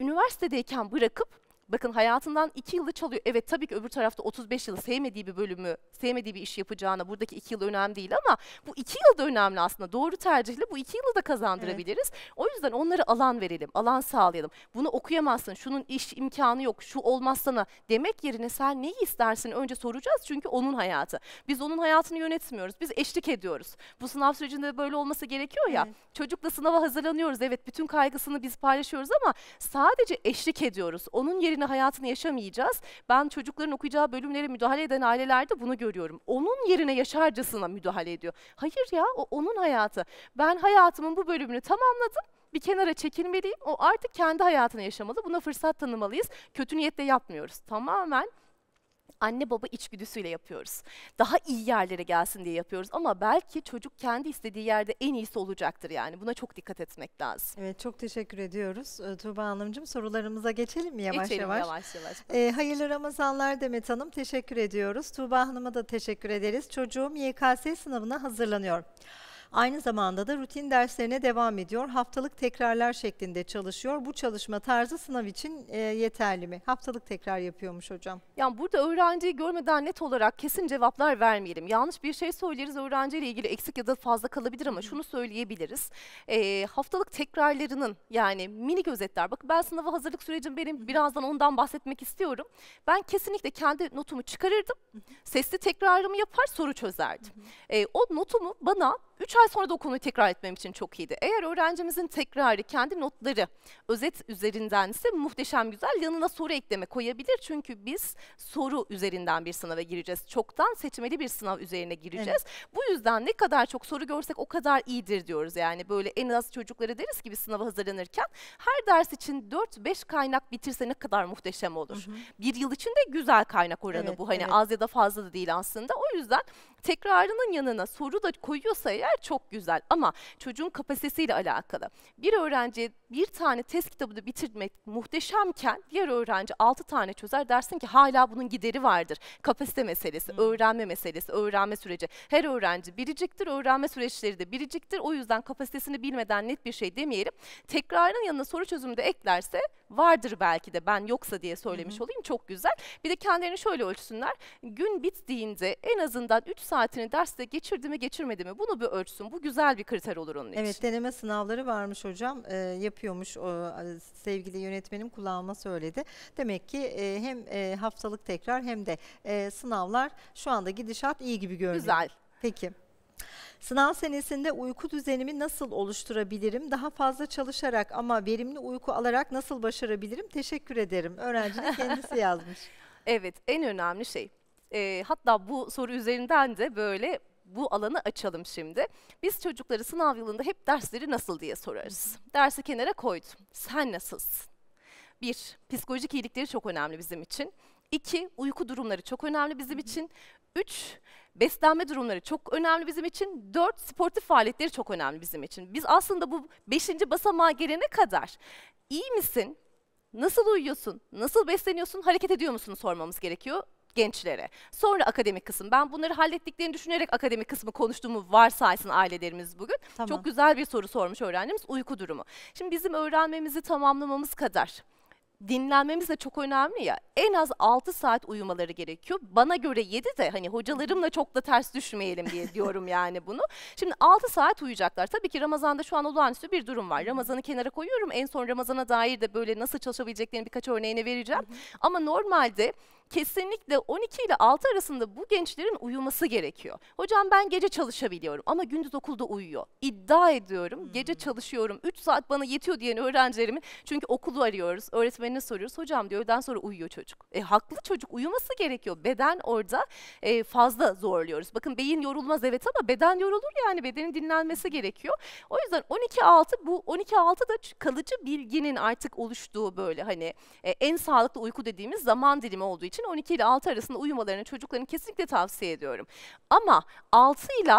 üniversitedeyken bırakıp Bakın hayatından 2 yılı çalıyor. Evet tabii ki öbür tarafta 35 yıl sevmediği bir bölümü, sevmediği bir iş yapacağına buradaki 2 yıl önemli değil ama bu 2 yıl da önemli aslında. Doğru tercihle bu 2 yılı da kazandırabiliriz. Evet. O yüzden onları alan verelim, alan sağlayalım. Bunu okuyamazsın, şunun iş imkanı yok, şu olmaz sana demek yerine sen neyi istersin önce soracağız çünkü onun hayatı. Biz onun hayatını yönetmiyoruz, biz eşlik ediyoruz. Bu sınav sürecinde böyle olması gerekiyor ya. Evet. Çocukla sınava hazırlanıyoruz, evet bütün kaygısını biz paylaşıyoruz ama sadece eşlik ediyoruz. Onun yerine çocuklarıyla hayatını yaşamayacağız. Ben çocukların okuyacağı bölümlere müdahale eden ailelerde bunu görüyorum. Onun yerine yaşarcasına müdahale ediyor. Hayır ya o onun hayatı. Ben hayatımın bu bölümünü tamamladım bir kenara çekilmeliyim. O artık kendi hayatını yaşamalı. Buna fırsat tanımalıyız. Kötü niyetle yapmıyoruz. Tamamen anne baba içgüdüsüyle yapıyoruz. Daha iyi yerlere gelsin diye yapıyoruz ama belki çocuk kendi istediği yerde en iyisi olacaktır yani. Buna çok dikkat etmek lazım. Evet çok teşekkür ediyoruz. Ee, Tuğba Hanımcığım sorularımıza geçelim mi yavaş geçelim, yavaş? yavaş yavaş. Ee, hayırlı Ramazanlar Demet Hanım teşekkür ediyoruz. Tuğba Hanım'a da teşekkür ederiz. Çocuğum YKS sınavına hazırlanıyor. Aynı zamanda da rutin derslerine devam ediyor. Haftalık tekrarlar şeklinde çalışıyor. Bu çalışma tarzı sınav için e, yeterli mi? Haftalık tekrar yapıyormuş hocam. Yani burada öğrenciyi görmeden net olarak kesin cevaplar vermeyelim. Yanlış bir şey söyleriz öğrenciyle ilgili eksik ya da fazla kalabilir ama şunu söyleyebiliriz. E, haftalık tekrarlarının yani mini özetler. Bakın ben sınava hazırlık sürecim benim birazdan ondan bahsetmek istiyorum. Ben kesinlikle kendi notumu çıkarırdım. Sesli tekrarımı yapar soru çözerdim. E, o notumu bana 3 ay sonra da o konuyu tekrar etmem için çok iyiydi. Eğer öğrencimizin tekrarı, kendi notları özet üzerinden ise muhteşem güzel. Yanına soru ekleme koyabilir çünkü biz soru üzerinden bir sınava gireceğiz. Çoktan seçmeli bir sınav üzerine gireceğiz. Evet. Bu yüzden ne kadar çok soru görsek o kadar iyidir diyoruz. Yani böyle en az çocuklara deriz ki bir sınava hazırlanırken her ders için 4-5 kaynak bitirse ne kadar muhteşem olur. Hı hı. Bir yıl içinde güzel kaynak oranı evet, bu. Hani evet. az ya da fazla da değil aslında. O yüzden Tekrarının yanına soru da koyuyorsa eğer çok güzel ama çocuğun kapasitesiyle alakalı. Bir öğrenci bir tane test kitabını bitirmek muhteşemken diğer öğrenci altı tane çözer dersin ki hala bunun gideri vardır. Kapasite meselesi, öğrenme meselesi, öğrenme süreci. Her öğrenci biriciktir, öğrenme süreçleri de biriciktir. O yüzden kapasitesini bilmeden net bir şey demeyelim. Tekrarının yanına soru çözümü de eklerse vardır belki de ben yoksa diye söylemiş olayım çok güzel. Bir de kendilerini şöyle ölçsünler. Gün bittiğinde en azından 3 saatini derste geçirdi mi geçirmedi mi bunu bir ölçsün. Bu güzel bir kriter olur onun için. Evet deneme sınavları varmış hocam. E, yapıyormuş o, e, sevgili yönetmenim kulağıma söyledi. Demek ki e, hem e, haftalık tekrar hem de e, sınavlar şu anda gidişat iyi gibi görünüyor. Güzel. Peki. Sınav senesinde uyku düzenimi nasıl oluşturabilirim? Daha fazla çalışarak ama verimli uyku alarak nasıl başarabilirim? Teşekkür ederim. Öğrencinin kendisi yazmış. Evet, en önemli şey e, hatta bu soru üzerinden de böyle bu alanı açalım şimdi. Biz çocukları sınav yılında hep dersleri nasıl diye sorarız. Dersi kenara koydum. Sen nasılsın? Bir, psikolojik iyilikleri çok önemli bizim için. İki, uyku durumları çok önemli bizim için. Üç, beslenme durumları çok önemli bizim için. Dört, sportif faaliyetleri çok önemli bizim için. Biz aslında bu beşinci basamağa gelene kadar iyi misin, nasıl uyuyorsun, nasıl besleniyorsun, hareket ediyor musun sormamız gerekiyor gençlere. Sonra akademik kısım. Ben bunları hallettiklerini düşünerek akademik kısmı konuştuğumu varsaysın ailelerimiz bugün. Tamam. Çok güzel bir soru sormuş öğrencimiz uyku durumu. Şimdi bizim öğrenmemizi tamamlamamız kadar dinlenmemiz de çok önemli ya. En az 6 saat uyumaları gerekiyor. Bana göre 7 de hani hocalarımla çok da ters düşmeyelim diye diyorum yani bunu. Şimdi 6 saat uyuyacaklar. Tabii ki Ramazan'da şu an olağanüstü bir durum var. Ramazan'ı kenara koyuyorum. En son Ramazan'a dair de böyle nasıl çalışabileceklerini birkaç örneğine vereceğim. Ama normalde kesinlikle 12 ile 6 arasında bu gençlerin uyuması gerekiyor. Hocam ben gece çalışabiliyorum ama gündüz okulda uyuyor. İddia ediyorum gece hmm. çalışıyorum 3 saat bana yetiyor diyen öğrencilerimin çünkü okulu arıyoruz öğretmenine soruyoruz hocam diyor öğleden sonra uyuyor çocuk. E, haklı çocuk uyuması gerekiyor beden orada e, fazla zorluyoruz. Bakın beyin yorulmaz evet ama beden yorulur yani bedenin dinlenmesi gerekiyor. O yüzden 12-6 bu 12-6 da kalıcı bilginin artık oluştuğu böyle hani e, en sağlıklı uyku dediğimiz zaman dilimi olduğu için için 12 ile 6 arasında uyumalarını çocukların kesinlikle tavsiye ediyorum. Ama 6 ile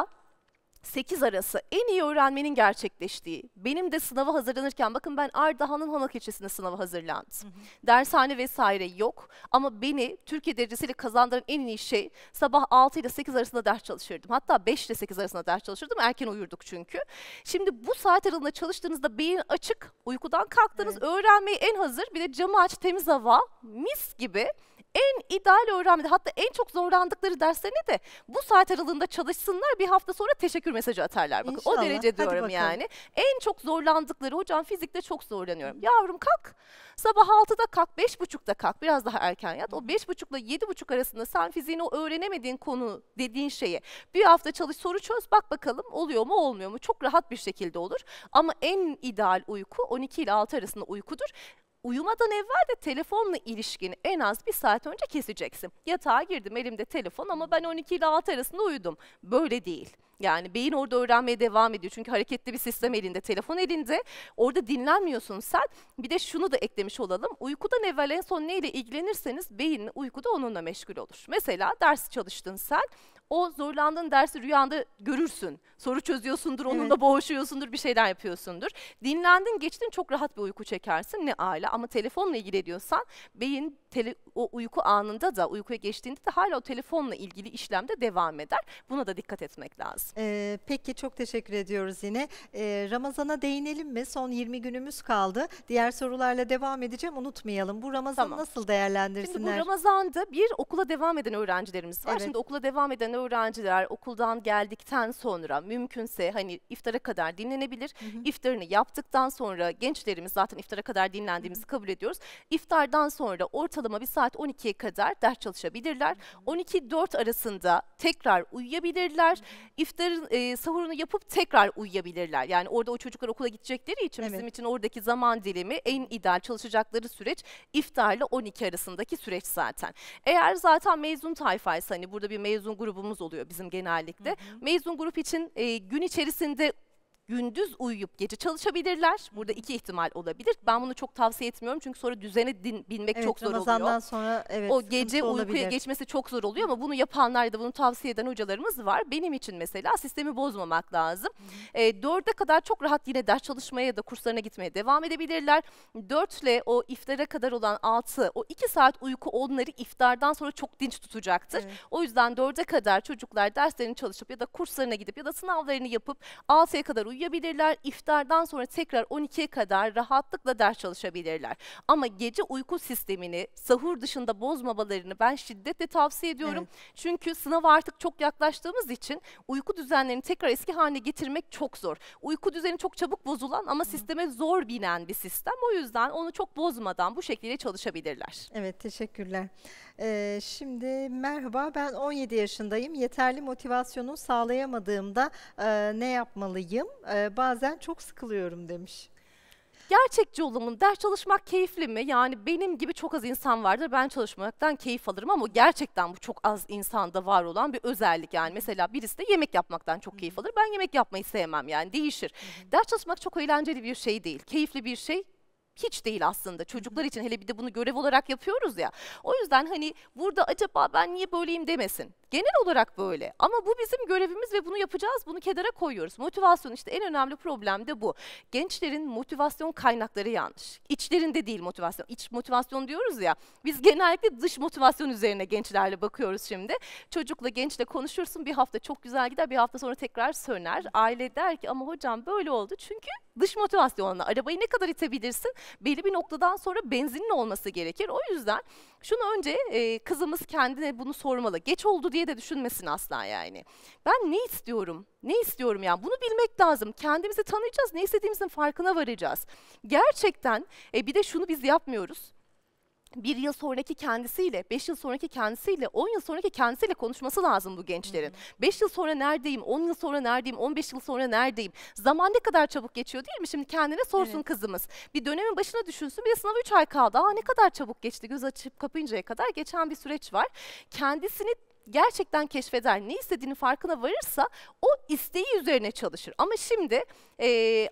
8 arası en iyi öğrenmenin gerçekleştiği, benim de sınava hazırlanırken bakın ben Ardahan'ın Hanak ilçesinde sınava hazırlandım. Hı hı. Dershane vesaire yok ama beni Türkiye derecesiyle kazandıran en iyi şey sabah 6 ile 8 arasında ders çalışırdım. Hatta 5 ile 8 arasında ders çalışırdım. Erken uyurduk çünkü. Şimdi bu saat aralığında çalıştığınızda beyin açık, uykudan kalktınız, evet. öğrenmeye en hazır. Bir de camı aç, temiz hava, mis gibi en ideal öğrenmede hatta en çok zorlandıkları derslerini de bu saat aralığında çalışsınlar bir hafta sonra teşekkür mesajı atarlar. Bakın o derece diyorum yani. En çok zorlandıkları hocam fizikte çok zorlanıyorum. Yavrum kalk sabah 6'da kalk 5.30'da kalk biraz daha erken yat. O 5.30 ile 7.30 arasında sen fiziğini o öğrenemediğin konu dediğin şeyi bir hafta çalış soru çöz bak bakalım oluyor mu olmuyor mu çok rahat bir şekilde olur. Ama en ideal uyku 12 ile 6 arasında uykudur uyumadan evvel de telefonla ilişkini en az bir saat önce keseceksin. Yatağa girdim elimde telefon ama ben 12 ile 6 arasında uyudum. Böyle değil. Yani beyin orada öğrenmeye devam ediyor. Çünkü hareketli bir sistem elinde, telefon elinde. Orada dinlenmiyorsun sen. Bir de şunu da eklemiş olalım. Uykudan evvel en son neyle ilgilenirseniz beyin uykuda onunla meşgul olur. Mesela ders çalıştın sen o zorlandığın dersi rüyanda görürsün. Soru çözüyorsundur, onunla boğuşuyorsundur, bir şeyler yapıyorsundur. Dinlendin, geçtin çok rahat bir uyku çekersin ne aile ama telefonla ilgili ediyorsan beyin tele, o uyku anında da uykuya geçtiğinde de hala o telefonla ilgili işlemde devam eder. Buna da dikkat etmek lazım. Ee, peki çok teşekkür ediyoruz yine. Ee, Ramazan'a değinelim mi? Son 20 günümüz kaldı. Diğer sorularla devam edeceğim. Unutmayalım. Bu Ramazan Tamam. nasıl değerlendirsinler? Şimdi bu Ramazan'da bir okula devam eden öğrencilerimiz var. Evet. Şimdi okula devam eden öğrenciler okuldan geldikten sonra mümkünse hani iftara kadar dinlenebilir. İftarını yaptıktan sonra gençlerimiz zaten iftara kadar dinlendiğimizi kabul ediyoruz. İftardan sonra ortalama bir saat 12'ye kadar ders çalışabilirler. 12-4 arasında tekrar uyuyabilirler. İftar iftarın e, sahurunu yapıp tekrar uyuyabilirler. Yani orada o çocuklar okula gidecekleri için evet. bizim için oradaki zaman dilimi en ideal çalışacakları süreç iftarla 12 arasındaki süreç zaten. Eğer zaten mezun tayfaysa hani burada bir mezun grubumuz oluyor bizim genellikle. Hı hı. Mezun grup için e, gün içerisinde gündüz uyuyup gece çalışabilirler. Burada iki ihtimal olabilir. Ben bunu çok tavsiye etmiyorum çünkü sonra düzeni din, bilmek evet, çok zor Ramazan'dan oluyor. sonra evet. O gece uykuya olabilir. geçmesi çok zor oluyor ama bunu yapanlar da bunu tavsiye eden hocalarımız var. Benim için mesela sistemi bozmamak lazım. E, dörde kadar çok rahat yine ders çalışmaya ya da kurslarına gitmeye devam edebilirler. Dörtle o iftara kadar olan altı o iki saat uyku onları iftardan sonra çok dinç tutacaktır. Evet. O yüzden dörde kadar çocuklar derslerini çalışıp ya da kurslarına gidip ya da sınavlarını yapıp altıya kadar uyuyabilirler. İftardan sonra tekrar 12'ye kadar rahatlıkla ders çalışabilirler. Ama gece uyku sistemini sahur dışında bozmamalarını ben şiddetle tavsiye ediyorum. Evet. Çünkü sınava artık çok yaklaştığımız için uyku düzenlerini tekrar eski haline getirmek çok zor. Uyku düzeni çok çabuk bozulan ama sisteme zor binen bir sistem. O yüzden onu çok bozmadan bu şekilde çalışabilirler. Evet teşekkürler. Ee, şimdi merhaba ben 17 yaşındayım. Yeterli motivasyonu sağlayamadığımda e, ne yapmalıyım? E, bazen çok sıkılıyorum demiş. Gerçekçi olalım. Ders çalışmak keyifli mi? Yani benim gibi çok az insan vardır. Ben çalışmaktan keyif alırım ama gerçekten bu çok az insanda var olan bir özellik. Yani mesela birisi de yemek yapmaktan çok keyif alır. Ben yemek yapmayı sevmem yani değişir. Ders çalışmak çok eğlenceli bir şey değil. Keyifli bir şey hiç değil aslında çocuklar için hele bir de bunu görev olarak yapıyoruz ya. O yüzden hani burada acaba ben niye böyleyim demesin. Genel olarak böyle ama bu bizim görevimiz ve bunu yapacağız, bunu kenara koyuyoruz. Motivasyon işte en önemli problem de bu. Gençlerin motivasyon kaynakları yanlış. İçlerinde değil motivasyon. İç motivasyon diyoruz ya, biz genellikle dış motivasyon üzerine gençlerle bakıyoruz şimdi. Çocukla gençle konuşursun bir hafta çok güzel gider, bir hafta sonra tekrar söner. Aile der ki ama hocam böyle oldu çünkü dış motivasyonla arabayı ne kadar itebilirsin belli bir noktadan sonra benzinin olması gerekir. O yüzden şunu önce e, kızımız kendine bunu sormalı. Geç oldu diye de düşünmesin asla yani. Ben ne istiyorum? Ne istiyorum yani? Bunu bilmek lazım. Kendimizi tanıyacağız. Ne istediğimizin farkına varacağız. Gerçekten e, bir de şunu biz yapmıyoruz bir yıl sonraki kendisiyle, beş yıl sonraki kendisiyle, on yıl sonraki kendisiyle konuşması lazım bu gençlerin. Hı Beş yıl sonra neredeyim, on yıl sonra neredeyim, on beş yıl sonra neredeyim? Zaman ne kadar çabuk geçiyor değil mi? Şimdi kendine sorsun evet. kızımız. Bir dönemin başına düşünsün bir de sınava üç ay kaldı. Aa ne kadar çabuk geçti göz açıp kapayıncaya kadar geçen bir süreç var. Kendisini gerçekten keşfeder, ne istediğini farkına varırsa o isteği üzerine çalışır. Ama şimdi e,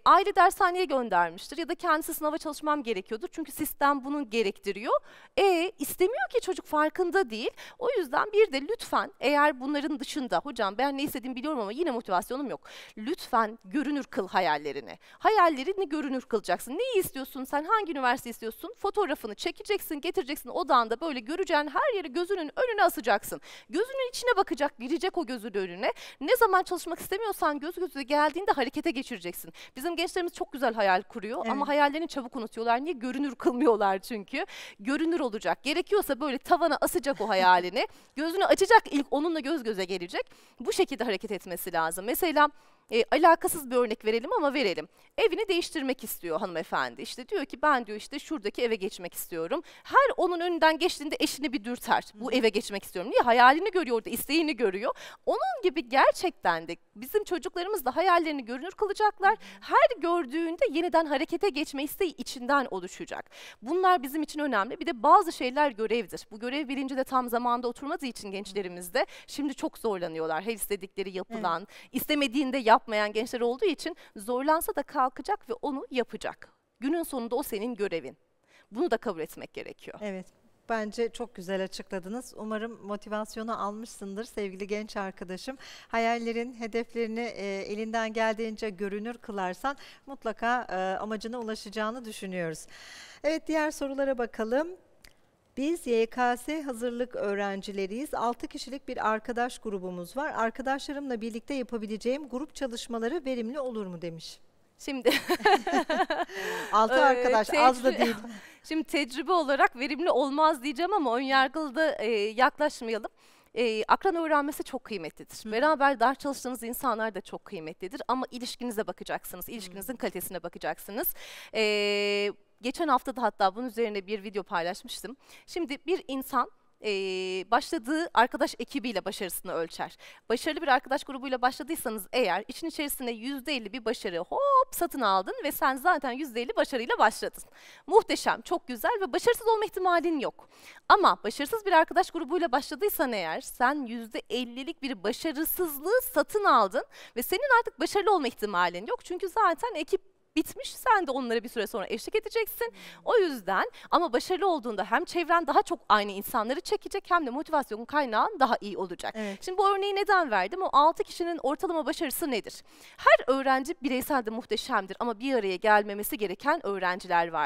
aile dershaneye göndermiştir ya da kendisi sınava çalışmam gerekiyordur. Çünkü sistem bunu gerektiriyor. E, istemiyor ki çocuk farkında değil. O yüzden bir de lütfen eğer bunların dışında hocam ben ne istediğimi biliyorum ama yine motivasyonum yok. Lütfen görünür kıl hayallerini. Hayallerini görünür kılacaksın. Neyi istiyorsun sen? Hangi üniversite istiyorsun? Fotoğrafını çekeceksin, getireceksin odanda böyle göreceğin her yeri gözünün önüne asacaksın. Göz gözünün içine bakacak, girecek o gözü önüne. Ne zaman çalışmak istemiyorsan göz gözü geldiğinde harekete geçireceksin. Bizim gençlerimiz çok güzel hayal kuruyor evet. ama hayallerini çabuk unutuyorlar. Niye? Görünür kılmıyorlar çünkü. Görünür olacak. Gerekiyorsa böyle tavana asacak o hayalini. Gözünü açacak ilk onunla göz göze gelecek. Bu şekilde hareket etmesi lazım. Mesela e, alakasız bir örnek verelim ama verelim. Evini değiştirmek istiyor hanımefendi. İşte diyor ki ben diyor işte şuradaki eve geçmek istiyorum. Her onun önünden geçtiğinde eşini bir dürter. Bu eve geçmek istiyorum. Niye? Hayalini görüyor da isteğini görüyor. Onun gibi gerçekten de bizim çocuklarımız da hayallerini görünür kılacaklar. Her gördüğünde yeniden harekete geçme isteği içinden oluşacak. Bunlar bizim için önemli. Bir de bazı şeyler görevdir. Bu görev bilinci de tam zamanda oturmadığı için gençlerimizde şimdi çok zorlanıyorlar. Her istedikleri yapılan, evet. istemediğinde yap yapmayan gençler olduğu için zorlansa da kalkacak ve onu yapacak. Günün sonunda o senin görevin. Bunu da kabul etmek gerekiyor. Evet. Bence çok güzel açıkladınız. Umarım motivasyonu almışsındır sevgili genç arkadaşım. Hayallerin, hedeflerini e, elinden geldiğince görünür kılarsan mutlaka e, amacına ulaşacağını düşünüyoruz. Evet diğer sorulara bakalım. Biz YKS hazırlık öğrencileriyiz. 6 kişilik bir arkadaş grubumuz var. Arkadaşlarımla birlikte yapabileceğim grup çalışmaları verimli olur mu demiş. Şimdi altı ee, arkadaş ee, az da değil. Şimdi tecrübe olarak verimli olmaz diyeceğim ama ön yargılı da e, yaklaşmayalım. E, akran öğrenmesi çok kıymetlidir. Hı. Beraber ders çalıştığınız insanlar da çok kıymetlidir ama ilişkinize bakacaksınız. ilişkinizin Hı. kalitesine bakacaksınız. Eee geçen hafta da hatta bunun üzerine bir video paylaşmıştım. Şimdi bir insan ee, başladığı arkadaş ekibiyle başarısını ölçer. Başarılı bir arkadaş grubuyla başladıysanız eğer için içerisine elli bir başarı hop satın aldın ve sen zaten yüzde elli başarıyla başladın. Muhteşem, çok güzel ve başarısız olma ihtimalin yok. Ama başarısız bir arkadaş grubuyla başladıysan eğer sen yüzde %50'lik bir başarısızlığı satın aldın ve senin artık başarılı olma ihtimalin yok. Çünkü zaten ekip bitmiş. Sen de onlara bir süre sonra eşlik edeceksin. O yüzden ama başarılı olduğunda hem çevren daha çok aynı insanları çekecek hem de motivasyonun kaynağın daha iyi olacak. Evet. Şimdi bu örneği neden verdim? O 6 kişinin ortalama başarısı nedir? Her öğrenci bireysel de muhteşemdir ama bir araya gelmemesi gereken öğrenciler vardır.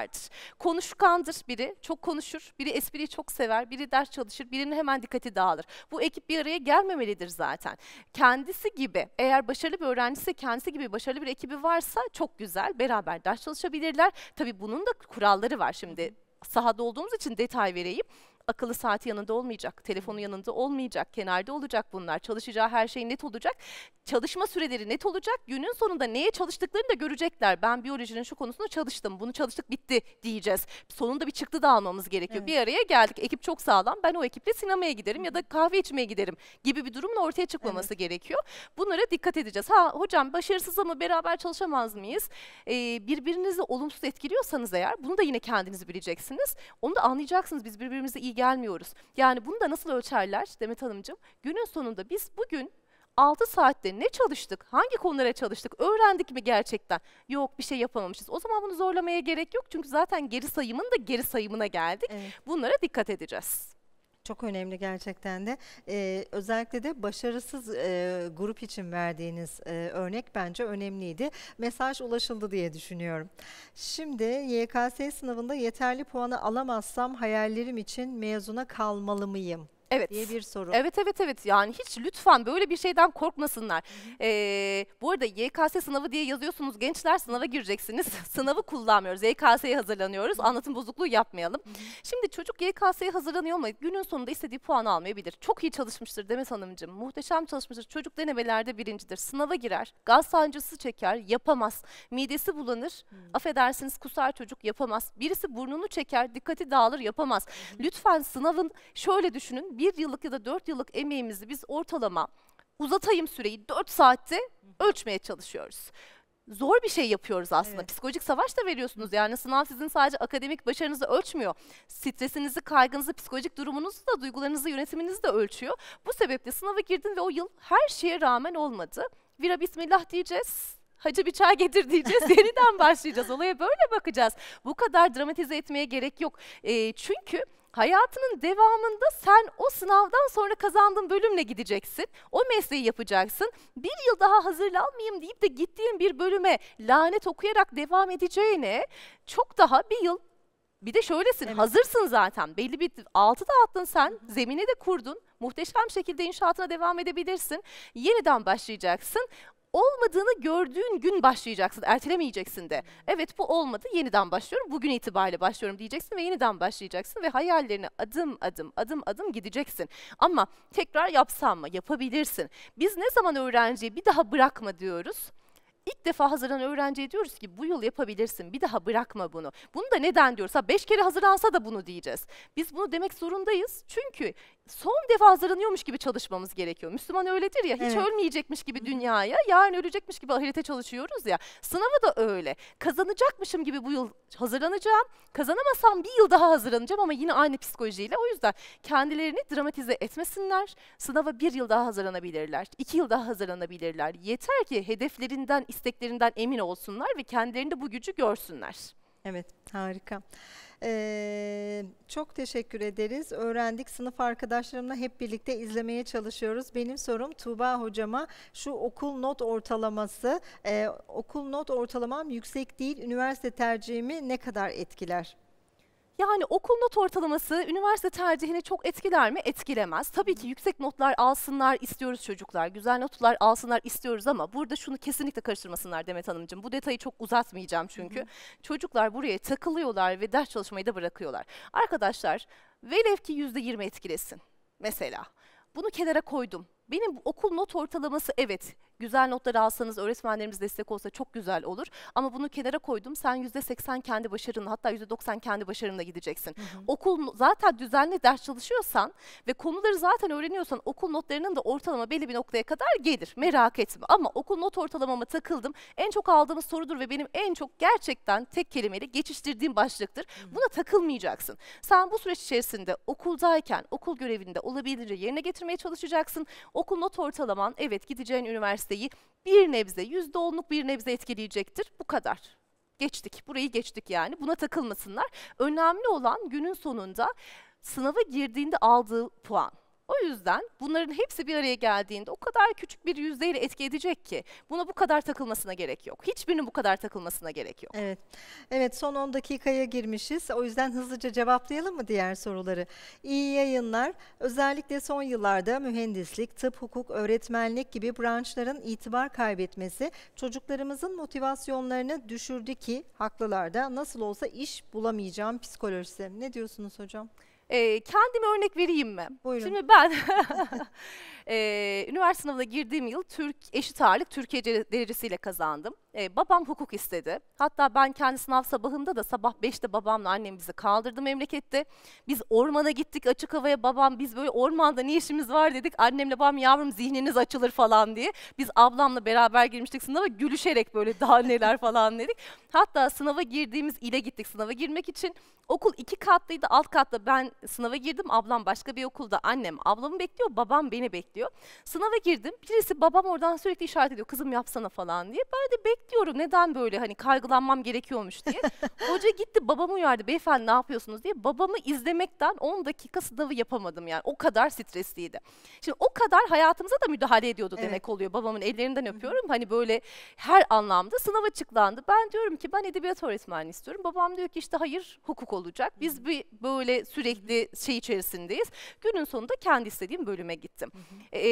Konuşkandır biri, çok konuşur, biri espriyi çok sever, biri ders çalışır, birinin hemen dikkati dağılır. Bu ekip bir araya gelmemelidir zaten. Kendisi gibi, eğer başarılı bir öğrencisi kendisi gibi başarılı bir ekibi varsa çok güzel beraber ders çalışabilirler. Tabii bunun da kuralları var şimdi sahada olduğumuz için detay vereyim akıllı saati yanında olmayacak, telefonu yanında olmayacak, kenarda olacak bunlar. Çalışacağı her şey net olacak. Çalışma süreleri net olacak. Günün sonunda neye çalıştıklarını da görecekler. Ben biyolojinin şu konusunda çalıştım, bunu çalıştık bitti diyeceğiz. Sonunda bir çıktı da almamız gerekiyor. Evet. Bir araya geldik, ekip çok sağlam. Ben o ekiple sinemaya giderim ya da kahve içmeye giderim gibi bir durumun ortaya çıkmaması evet. gerekiyor. Bunlara dikkat edeceğiz. Ha hocam başarısız ama beraber çalışamaz mıyız? Ee, birbirinizi olumsuz etkiliyorsanız eğer bunu da yine kendinizi bileceksiniz. Onu da anlayacaksınız. Biz birbirimizi iyi gelmiyoruz. Yani bunu da nasıl ölçerler Demet Hanımcığım? Günün sonunda biz bugün 6 saatte ne çalıştık, hangi konulara çalıştık, öğrendik mi gerçekten? Yok bir şey yapamamışız. O zaman bunu zorlamaya gerek yok çünkü zaten geri sayımın da geri sayımına geldik. Evet. Bunlara dikkat edeceğiz. Çok önemli gerçekten de. Ee, özellikle de başarısız e, grup için verdiğiniz e, örnek bence önemliydi. Mesaj ulaşıldı diye düşünüyorum. Şimdi YKS sınavında yeterli puanı alamazsam hayallerim için mezuna kalmalı mıyım? evet. diye bir soru. Evet evet evet yani hiç lütfen böyle bir şeyden korkmasınlar. Ee, bu arada YKS sınavı diye yazıyorsunuz gençler sınava gireceksiniz. Sınavı kullanmıyoruz YKS'ye hazırlanıyoruz anlatım bozukluğu yapmayalım. Şimdi çocuk YKS'ye hazırlanıyor ama günün sonunda istediği puanı almayabilir. Çok iyi çalışmıştır deme Hanımcığım muhteşem çalışmıştır. Çocuk denemelerde birincidir sınava girer gaz sancısı çeker yapamaz. Midesi bulanır hmm. affedersiniz kusar çocuk yapamaz. Birisi burnunu çeker dikkati dağılır yapamaz. Lütfen sınavın şöyle düşünün bir bir yıllık ya da dört yıllık emeğimizi biz ortalama uzatayım süreyi dört saatte ölçmeye çalışıyoruz zor bir şey yapıyoruz aslında. Evet. Psikolojik savaş da veriyorsunuz. Yani sınav sizin sadece akademik başarınızı ölçmüyor. Stresinizi, kaygınızı, psikolojik durumunuzu da, duygularınızı, yönetiminizi de ölçüyor. Bu sebeple sınava girdin ve o yıl her şeye rağmen olmadı. Vira bismillah diyeceğiz. Hacı bir çay getir diyeceğiz. Yeniden başlayacağız. Olaya böyle bakacağız. Bu kadar dramatize etmeye gerek yok. E, çünkü hayatının devamında sen o sınavdan sonra kazandığın bölümle gideceksin. O mesleği yapacaksın. Bir yıl daha hazırlanmayayım deyip de gittiğin bir bölüme lanet okuyarak devam edeceğine çok daha bir yıl bir de şöylesin evet. hazırsın zaten belli bir altı da attın sen Hı -hı. zemini de kurdun muhteşem şekilde inşaatına devam edebilirsin yeniden başlayacaksın olmadığını gördüğün gün başlayacaksın. Ertelemeyeceksin de. Evet bu olmadı yeniden başlıyorum. Bugün itibariyle başlıyorum diyeceksin ve yeniden başlayacaksın ve hayallerine adım adım adım adım gideceksin. Ama tekrar yapsam mı? Yapabilirsin. Biz ne zaman öğrenciye bir daha bırakma diyoruz? İlk defa hazırlanan öğrenciye diyoruz ki bu yıl yapabilirsin bir daha bırakma bunu. Bunu da neden diyoruz? Ha beş kere hazırlansa da bunu diyeceğiz. Biz bunu demek zorundayız çünkü son defa hazırlanıyormuş gibi çalışmamız gerekiyor. Müslüman öyledir ya hiç evet. ölmeyecekmiş gibi dünyaya, yarın ölecekmiş gibi ahirete çalışıyoruz ya. Sınavı da öyle. Kazanacakmışım gibi bu yıl hazırlanacağım. Kazanamasam bir yıl daha hazırlanacağım ama yine aynı psikolojiyle. O yüzden kendilerini dramatize etmesinler. Sınava bir yıl daha hazırlanabilirler, iki yıl daha hazırlanabilirler. Yeter ki hedeflerinden, isteklerinden emin olsunlar ve kendilerinde bu gücü görsünler. Evet, harika. Ee, çok teşekkür ederiz. Öğrendik. Sınıf arkadaşlarımla hep birlikte izlemeye çalışıyoruz. Benim sorum Tuğba hocama şu okul not ortalaması. Ee, okul not ortalamam yüksek değil. Üniversite tercihimi ne kadar etkiler? Yani okul not ortalaması üniversite tercihini çok etkiler mi? Etkilemez. Tabii ki yüksek notlar alsınlar istiyoruz çocuklar. Güzel notlar alsınlar istiyoruz ama burada şunu kesinlikle karıştırmasınlar Demet Hanımcığım. Bu detayı çok uzatmayacağım çünkü. Hı hı. Çocuklar buraya takılıyorlar ve ders çalışmayı da bırakıyorlar. Arkadaşlar velev ki %20 etkilesin mesela. Bunu kenara koydum. Benim okul not ortalaması evet güzel notları alsanız öğretmenlerimiz destek olsa çok güzel olur. Ama bunu kenara koydum. Sen %80 kendi başarınla hatta %90 kendi başarınla gideceksin. Hı hı. Okul zaten düzenli ders çalışıyorsan ve konuları zaten öğreniyorsan okul notlarının da ortalama belli bir noktaya kadar gelir. Merak etme. Ama okul not ortalamama takıldım. En çok aldığımız sorudur ve benim en çok gerçekten tek kelimeyle geçiştirdiğim başlıktır. Hı. Buna takılmayacaksın. Sen bu süreç içerisinde okuldayken okul görevinde olabildiğince yerine getirmeye çalışacaksın. Okul not ortalaman evet gideceğin üniversite listeyi bir nebze, yüzde onluk bir nebze etkileyecektir. Bu kadar. Geçtik, burayı geçtik yani. Buna takılmasınlar. Önemli olan günün sonunda sınava girdiğinde aldığı puan. O yüzden bunların hepsi bir araya geldiğinde o kadar küçük bir yüzdeyle etki edecek ki buna bu kadar takılmasına gerek yok. Hiçbirinin bu kadar takılmasına gerek yok. Evet. Evet son 10 dakikaya girmişiz. O yüzden hızlıca cevaplayalım mı diğer soruları? İyi yayınlar. Özellikle son yıllarda mühendislik, tıp, hukuk, öğretmenlik gibi branşların itibar kaybetmesi çocuklarımızın motivasyonlarını düşürdü ki haklılar da. nasıl olsa iş bulamayacağım psikolojisi. Ne diyorsunuz hocam? E, kendime örnek vereyim mi? Buyurun. Şimdi ben e, üniversite sınavına girdiğim yıl Türk eşit ağırlık Türkiye derecesiyle kazandım. E, babam hukuk istedi. Hatta ben kendi sınav sabahında da sabah 5'te babamla annem bizi kaldırdı memlekette. Biz ormana gittik açık havaya babam biz böyle ormanda ne işimiz var dedik. Annemle babam yavrum zihniniz açılır falan diye. Biz ablamla beraber girmiştik sınava gülüşerek böyle daha neler falan dedik. Hatta sınava girdiğimiz ile gittik sınava girmek için. Okul iki katlıydı alt katta ben sınava girdim. Ablam başka bir okulda annem ablamı bekliyor babam beni bekliyor. Sınava girdim birisi babam oradan sürekli işaret ediyor kızım yapsana falan diye. Ben de bekliyorum diyorum neden böyle hani kaygılanmam gerekiyormuş diye. Hoca gitti babamı uyardı beyefendi ne yapıyorsunuz diye. Babamı izlemekten 10 dakika sınavı yapamadım yani o kadar stresliydi. Şimdi o kadar hayatımıza da müdahale ediyordu evet. demek oluyor. Babamın ellerinden öpüyorum hani böyle her anlamda sınav açıklandı. Ben diyorum ki ben edebiyat öğretmeni istiyorum. Babam diyor ki işte hayır hukuk olacak. Biz bir böyle sürekli şey içerisindeyiz. Günün sonunda kendi istediğim bölüme gittim. Ee,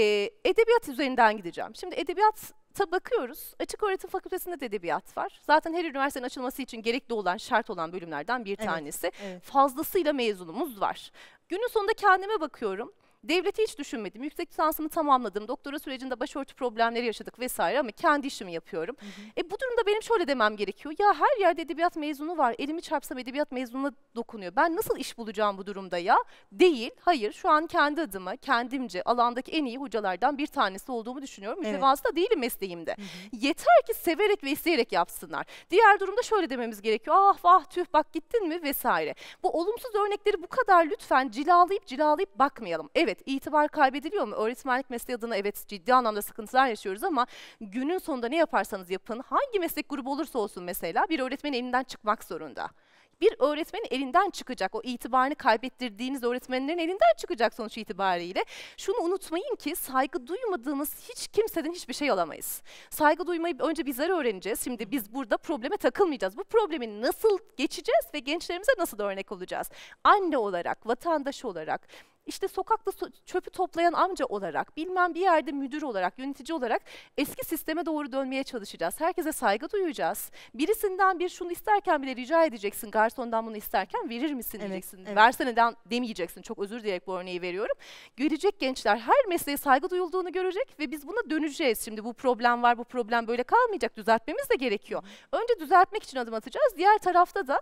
edebiyat üzerinden gideceğim. Şimdi edebiyat ta bakıyoruz. Açık öğretim fakültesinde de edebiyat var. Zaten her üniversitenin açılması için gerekli olan, şart olan bölümlerden bir evet, tanesi. Evet. Fazlasıyla mezunumuz var. Günün sonunda kendime bakıyorum. Devleti hiç düşünmedim. Yüksek lisansımı tamamladım. Doktora sürecinde başörtü problemleri yaşadık vesaire ama kendi işimi yapıyorum. Hı hı. E bu durumda benim şöyle demem gerekiyor. Ya her yerde edebiyat mezunu var. Elimi çarpsam edebiyat mezununa dokunuyor. Ben nasıl iş bulacağım bu durumda ya? Değil. Hayır. Şu an kendi adıma, kendimce alandaki en iyi hocalardan bir tanesi olduğumu düşünüyorum. Mütevazı evet. da değilim mesleğimde. Hı hı. Yeter ki severek ve isteyerek yapsınlar. Diğer durumda şöyle dememiz gerekiyor. Ah vah tüh bak gittin mi vesaire. Bu olumsuz örnekleri bu kadar lütfen cilalayıp cilalayıp bakmayalım. Evet evet itibar kaybediliyor mu? Öğretmenlik mesleği adına evet ciddi anlamda sıkıntılar yaşıyoruz ama günün sonunda ne yaparsanız yapın hangi meslek grubu olursa olsun mesela bir öğretmenin elinden çıkmak zorunda bir öğretmenin elinden çıkacak. O itibarını kaybettirdiğiniz öğretmenlerin elinden çıkacak sonuç itibariyle. Şunu unutmayın ki saygı duymadığımız hiç kimseden hiçbir şey alamayız. Saygı duymayı önce bizler öğreneceğiz. Şimdi biz burada probleme takılmayacağız. Bu problemi nasıl geçeceğiz ve gençlerimize nasıl örnek olacağız? Anne olarak, vatandaş olarak, işte sokakta çöpü toplayan amca olarak, bilmem bir yerde müdür olarak, yönetici olarak eski sisteme doğru dönmeye çalışacağız. Herkese saygı duyacağız. Birisinden bir şunu isterken bile rica edeceksin, garsondan bunu isterken verir misin evet, diyeceksin. Evet. Versene demeyeceksin. Çok özür dileyerek bu örneği veriyorum. Görecek gençler her mesleğe saygı duyulduğunu görecek ve biz buna döneceğiz. Şimdi bu problem var, bu problem böyle kalmayacak. Düzeltmemiz de gerekiyor. Önce düzeltmek için adım atacağız. Diğer tarafta da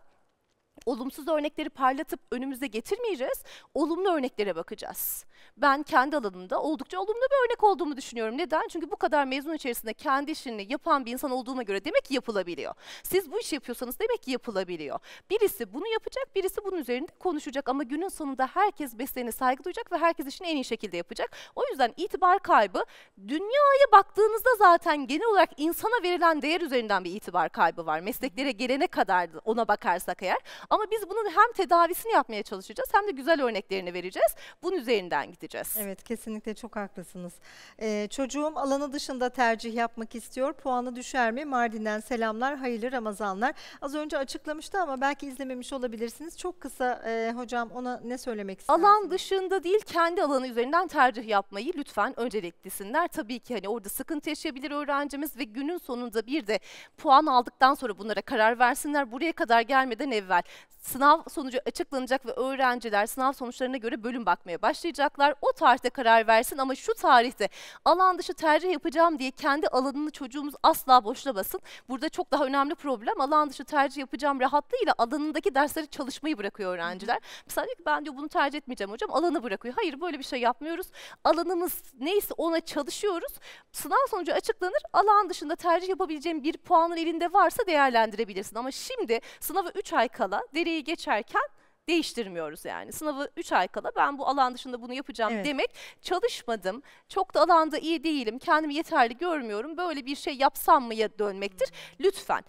olumsuz örnekleri parlatıp önümüze getirmeyeceğiz. Olumlu örneklere bakacağız. Ben kendi alanımda oldukça olumlu bir örnek olduğumu düşünüyorum. Neden? Çünkü bu kadar mezun içerisinde kendi işini yapan bir insan olduğuma göre demek ki yapılabiliyor. Siz bu işi yapıyorsanız demek ki yapılabiliyor. Birisi bunu yapacak, birisi bunun üzerinde konuşacak ama günün sonunda herkes beslerine saygı duyacak ve herkes işini en iyi şekilde yapacak. O yüzden itibar kaybı dünyaya baktığınızda zaten genel olarak insana verilen değer üzerinden bir itibar kaybı var. Mesleklere gelene kadar ona bakarsak eğer ama biz bunun hem tedavisini yapmaya çalışacağız hem de güzel örneklerini vereceğiz. Bunun üzerinden gideceğiz. Evet kesinlikle çok haklısınız. Ee, çocuğum alanı dışında tercih yapmak istiyor. Puanı düşer mi? Mardin'den selamlar. Hayırlı Ramazanlar. Az önce açıklamıştı ama belki izlememiş olabilirsiniz. Çok kısa e, hocam ona ne söylemek istersiniz? Alan dışında değil kendi alanı üzerinden tercih yapmayı lütfen önceliklisinler. Tabii ki hani orada sıkıntı yaşayabilir öğrencimiz ve günün sonunda bir de puan aldıktan sonra bunlara karar versinler. Buraya kadar gelmeden evvel Sınav sonucu açıklanacak ve öğrenciler sınav sonuçlarına göre bölüm bakmaya başlayacaklar. O tarihte karar versin ama şu tarihte alan dışı tercih yapacağım diye kendi alanını çocuğumuz asla basın. Burada çok daha önemli problem alan dışı tercih yapacağım rahatlığıyla alanındaki dersleri çalışmayı bırakıyor öğrenciler. Mesela diyor ki ben diyor bunu tercih etmeyeceğim hocam alanı bırakıyor. Hayır böyle bir şey yapmıyoruz. Alanımız neyse ona çalışıyoruz. Sınav sonucu açıklanır. Alan dışında tercih yapabileceğim bir puanın elinde varsa değerlendirebilirsin. Ama şimdi sınavı 3 ay kala kala dereyi geçerken değiştirmiyoruz yani. Sınavı 3 ay kala ben bu alan dışında bunu yapacağım evet. demek çalışmadım. Çok da alanda iyi değilim. Kendimi yeterli görmüyorum. Böyle bir şey yapsam mıya dönmektir. Hmm. Lütfen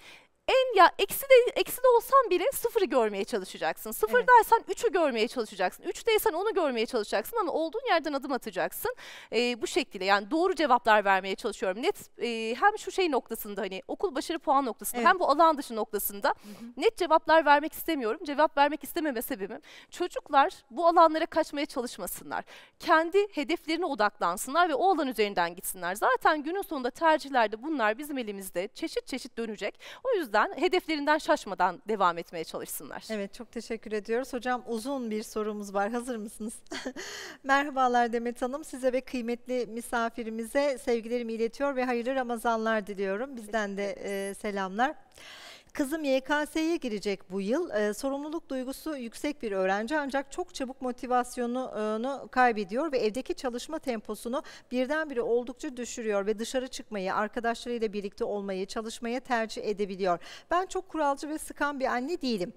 en ya eksi de eksi de olsan bile sıfırı görmeye çalışacaksın. Sıfırdaysan evet. üçü görmeye çalışacaksın. Üç değilsen onu görmeye çalışacaksın ama olduğun yerden adım atacaksın. E, bu şekilde yani doğru cevaplar vermeye çalışıyorum. Net e, hem şu şey noktasında hani okul başarı puan noktasında evet. hem bu alan dışı noktasında hı hı. net cevaplar vermek istemiyorum. Cevap vermek istememe sebebim çocuklar bu alanlara kaçmaya çalışmasınlar. Kendi hedeflerine odaklansınlar ve o alan üzerinden gitsinler. Zaten günün sonunda tercihlerde bunlar bizim elimizde çeşit çeşit dönecek. O yüzden yüzden hedeflerinden şaşmadan devam etmeye çalışsınlar. Evet çok teşekkür ediyoruz. Hocam uzun bir sorumuz var. Hazır mısınız? Merhabalar Demet Hanım. Size ve kıymetli misafirimize sevgilerimi iletiyor ve hayırlı Ramazanlar diliyorum. Bizden de e, selamlar. Kızım YKS'ye girecek bu yıl. E, sorumluluk duygusu yüksek bir öğrenci ancak çok çabuk motivasyonunu kaybediyor ve evdeki çalışma temposunu birdenbire oldukça düşürüyor ve dışarı çıkmayı, arkadaşlarıyla birlikte olmayı, çalışmaya tercih edebiliyor. Ben çok kuralcı ve sıkan bir anne değilim.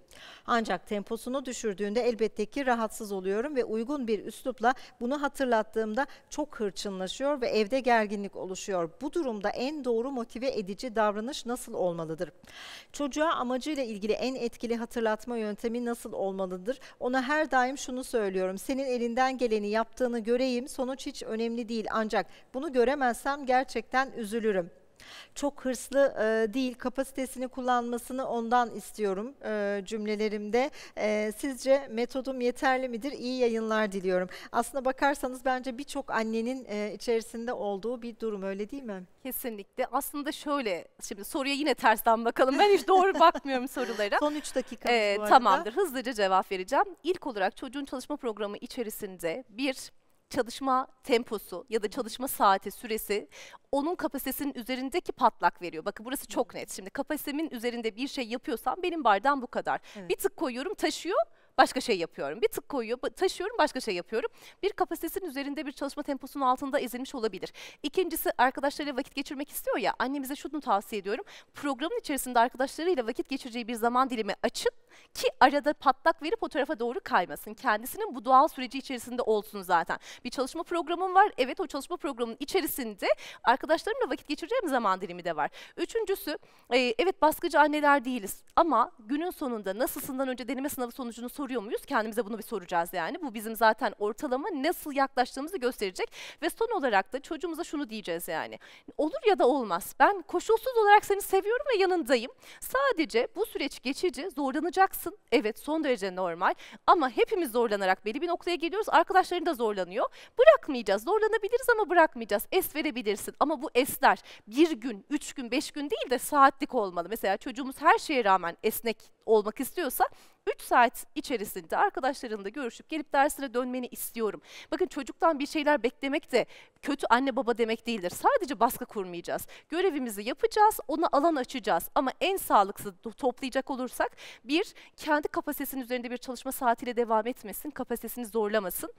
Ancak temposunu düşürdüğünde elbette ki rahatsız oluyorum ve uygun bir üslupla bunu hatırlattığımda çok hırçınlaşıyor ve evde gerginlik oluşuyor. Bu durumda en doğru motive edici davranış nasıl olmalıdır? Çocuk Çocuğa amacıyla ilgili en etkili hatırlatma yöntemi nasıl olmalıdır? Ona her daim şunu söylüyorum. Senin elinden geleni yaptığını göreyim. Sonuç hiç önemli değil ancak bunu göremezsem gerçekten üzülürüm çok hırslı e, değil kapasitesini kullanmasını ondan istiyorum e, cümlelerimde. E, sizce metodum yeterli midir? İyi yayınlar diliyorum. Aslında bakarsanız bence birçok annenin e, içerisinde olduğu bir durum öyle değil mi? Kesinlikle. Aslında şöyle şimdi soruya yine tersten bakalım. Ben hiç doğru bakmıyorum sorulara. Son 3 dakika. Ee, tamamdır. Hızlıca cevap vereceğim. İlk olarak çocuğun çalışma programı içerisinde bir çalışma temposu ya da çalışma saati, süresi onun kapasitesinin üzerindeki patlak veriyor. Bakın burası çok net. Şimdi kapasitemin üzerinde bir şey yapıyorsam benim bardağım bu kadar. Evet. Bir tık koyuyorum taşıyor başka şey yapıyorum. Bir tık koyuyor, taşıyorum başka şey yapıyorum. Bir kapasitesinin üzerinde bir çalışma temposunun altında ezilmiş olabilir. İkincisi arkadaşlarıyla vakit geçirmek istiyor ya annemize şunu tavsiye ediyorum. Programın içerisinde arkadaşlarıyla vakit geçireceği bir zaman dilimi açın ki arada patlak verip o tarafa doğru kaymasın. Kendisinin bu doğal süreci içerisinde olsun zaten. Bir çalışma programım var. Evet o çalışma programının içerisinde arkadaşlarımla vakit geçireceğim zaman dilimi de var. Üçüncüsü e, evet baskıcı anneler değiliz ama günün sonunda nasılsından önce deneme sınavı sonucunu soruyor muyuz? Kendimize bunu bir soracağız yani. Bu bizim zaten ortalama nasıl yaklaştığımızı gösterecek ve son olarak da çocuğumuza şunu diyeceğiz yani. Olur ya da olmaz. Ben koşulsuz olarak seni seviyorum ve yanındayım. Sadece bu süreç geçici, zorlanacak zorlanacaksın. Evet son derece normal ama hepimiz zorlanarak belli bir noktaya geliyoruz. Arkadaşların da zorlanıyor. Bırakmayacağız. Zorlanabiliriz ama bırakmayacağız. Es verebilirsin ama bu esler bir gün, üç gün, beş gün değil de saatlik olmalı. Mesela çocuğumuz her şeye rağmen esnek olmak istiyorsa 3 saat içerisinde arkadaşlarınla görüşüp gelip dersine dönmeni istiyorum. Bakın çocuktan bir şeyler beklemek de kötü anne baba demek değildir. Sadece baskı kurmayacağız. Görevimizi yapacağız, ona alan açacağız. Ama en sağlıklı toplayacak olursak bir, kendi kapasitesinin üzerinde bir çalışma saatiyle devam etmesin, kapasitesini zorlamasın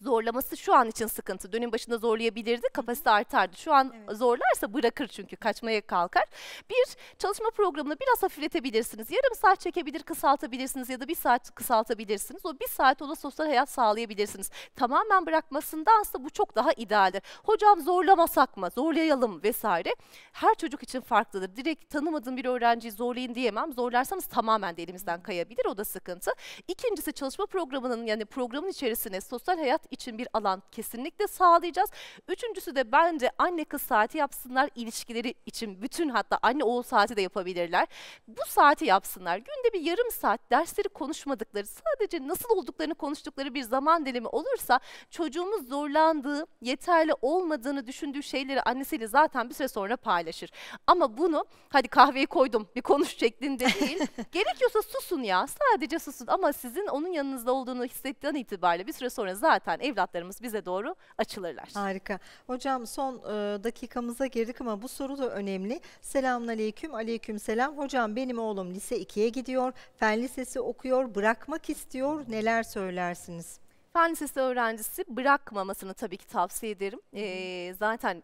zorlaması şu an için sıkıntı. Dönün başında zorlayabilirdi, kapasite artardı. Şu an evet. zorlarsa bırakır çünkü kaçmaya kalkar. Bir çalışma programını biraz hafifletebilirsiniz. Yarım saat çekebilir, kısaltabilirsiniz ya da bir saat kısaltabilirsiniz. O bir saat ona sosyal hayat sağlayabilirsiniz. Tamamen bırakmasındansa bu çok daha idealdir. Hocam zorlamasak mı, zorlayalım vesaire. Her çocuk için farklıdır. Direkt tanımadığım bir öğrenciyi zorlayın diyemem. Zorlarsanız tamamen de elimizden kayabilir. O da sıkıntı. İkincisi çalışma programının yani programın içerisine sosyal hayat için bir alan kesinlikle sağlayacağız. Üçüncüsü de bence anne kız saati yapsınlar ilişkileri için bütün hatta anne oğul saati de yapabilirler. Bu saati yapsınlar. Günde bir yarım saat dersleri konuşmadıkları sadece nasıl olduklarını konuştukları bir zaman dilimi olursa çocuğumuz zorlandığı yeterli olmadığını düşündüğü şeyleri annesiyle zaten bir süre sonra paylaşır. Ama bunu hadi kahveyi koydum bir konuş şeklinde değil. Gerekiyorsa susun ya sadece susun ama sizin onun yanınızda olduğunu hissettiğin itibariyle bir süre sonra zaten gelen evlatlarımız bize doğru açılırlar. Harika. Hocam son e, dakikamıza girdik ama bu soru da önemli. Selamun aleyküm. Aleyküm selam. Hocam benim oğlum lise 2'ye gidiyor. Fen lisesi okuyor. Bırakmak istiyor. Neler söylersiniz? Fen lisesi öğrencisi bırakmamasını tabii ki tavsiye ederim. Ee, zaten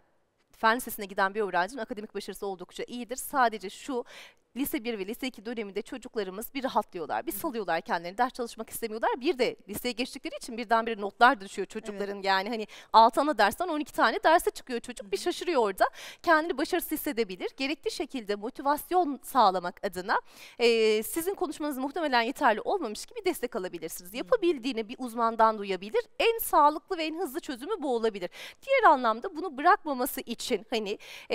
fen lisesine giden bir öğrencinin akademik başarısı oldukça iyidir. Sadece şu lise 1 ve lise 2 döneminde çocuklarımız bir rahatlıyorlar, bir salıyorlar kendilerini. Ders çalışmak istemiyorlar. Bir de liseye geçtikleri için birdenbire notlar düşüyor çocukların. Evet. Yani hani 6 ana dersten 12 tane derse çıkıyor çocuk. Bir şaşırıyor orada. Kendini başarısız hissedebilir. Gerekli şekilde motivasyon sağlamak adına e, sizin konuşmanız muhtemelen yeterli olmamış gibi destek alabilirsiniz. Yapabildiğini bir uzmandan duyabilir. En sağlıklı ve en hızlı çözümü bu olabilir. Diğer anlamda bunu bırakmaması için hani e,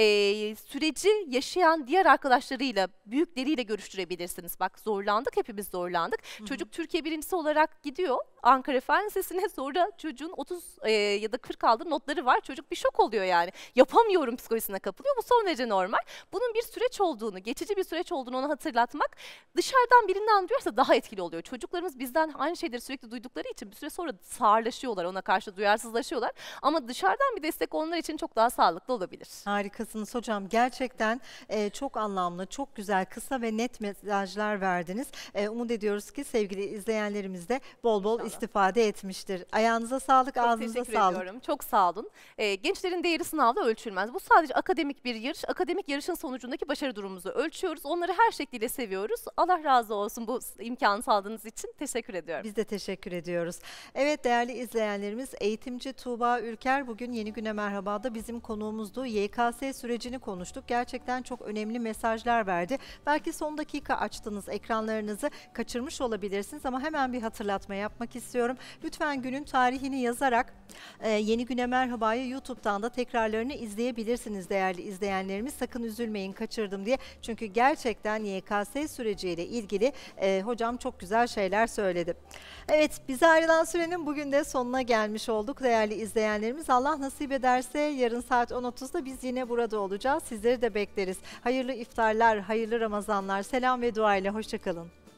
süreci yaşayan diğer arkadaşlarıyla büyükleriyle görüştürebilirsiniz. Bak zorlandık hepimiz zorlandık. Hı hı. Çocuk Türkiye birincisi olarak gidiyor Ankara Fen Lisesi'ne sonra çocuğun 30 e, ya da 40 aldığı notları var. Çocuk bir şok oluyor yani. Yapamıyorum psikolojisine kapılıyor. Bu son derece normal. Bunun bir süreç olduğunu, geçici bir süreç olduğunu ona hatırlatmak dışarıdan birinden duyarsa daha etkili oluyor. Çocuklarımız bizden aynı şeyleri sürekli duydukları için bir süre sonra sağırlaşıyorlar. Ona karşı duyarsızlaşıyorlar. Ama dışarıdan bir destek onlar için çok daha sağlıklı olabilir. Harikasınız hocam. Gerçekten e, çok anlamlı, çok güzel, kısa ve net mesajlar verdiniz. E, umut ediyoruz ki sevgili izleyenlerimiz de bol bol tamam istifade etmiştir. Ayağınıza sağlık, Çok ağzınıza sağlık. Ediyorum. Çok sağ olun. E, gençlerin değeri sınavla ölçülmez. Bu sadece akademik bir yarış. Akademik yarışın sonucundaki başarı durumumuzu ölçüyoruz. Onları her şekilde seviyoruz. Allah razı olsun bu imkanı sağladığınız için. Teşekkür ediyorum. Biz de teşekkür ediyoruz. Evet değerli izleyenlerimiz eğitimci Tuğba Ülker bugün Yeni Güne merhaba da bizim konuğumuzdu. YKS sürecini konuştuk. Gerçekten çok önemli mesajlar verdi. Belki son dakika açtınız ekranlarınızı kaçırmış olabilirsiniz ama hemen bir hatırlatma yapmak istiyorum istiyorum. Lütfen günün tarihini yazarak e, Yeni Güne Merhaba'yı YouTube'dan da tekrarlarını izleyebilirsiniz değerli izleyenlerimiz. Sakın üzülmeyin kaçırdım diye. Çünkü gerçekten YKS süreciyle ilgili e, hocam çok güzel şeyler söyledi. Evet bize ayrılan sürenin bugün de sonuna gelmiş olduk değerli izleyenlerimiz. Allah nasip ederse yarın saat 10.30'da biz yine burada olacağız. Sizleri de bekleriz. Hayırlı iftarlar, hayırlı Ramazanlar. Selam ve duayla hoşçakalın.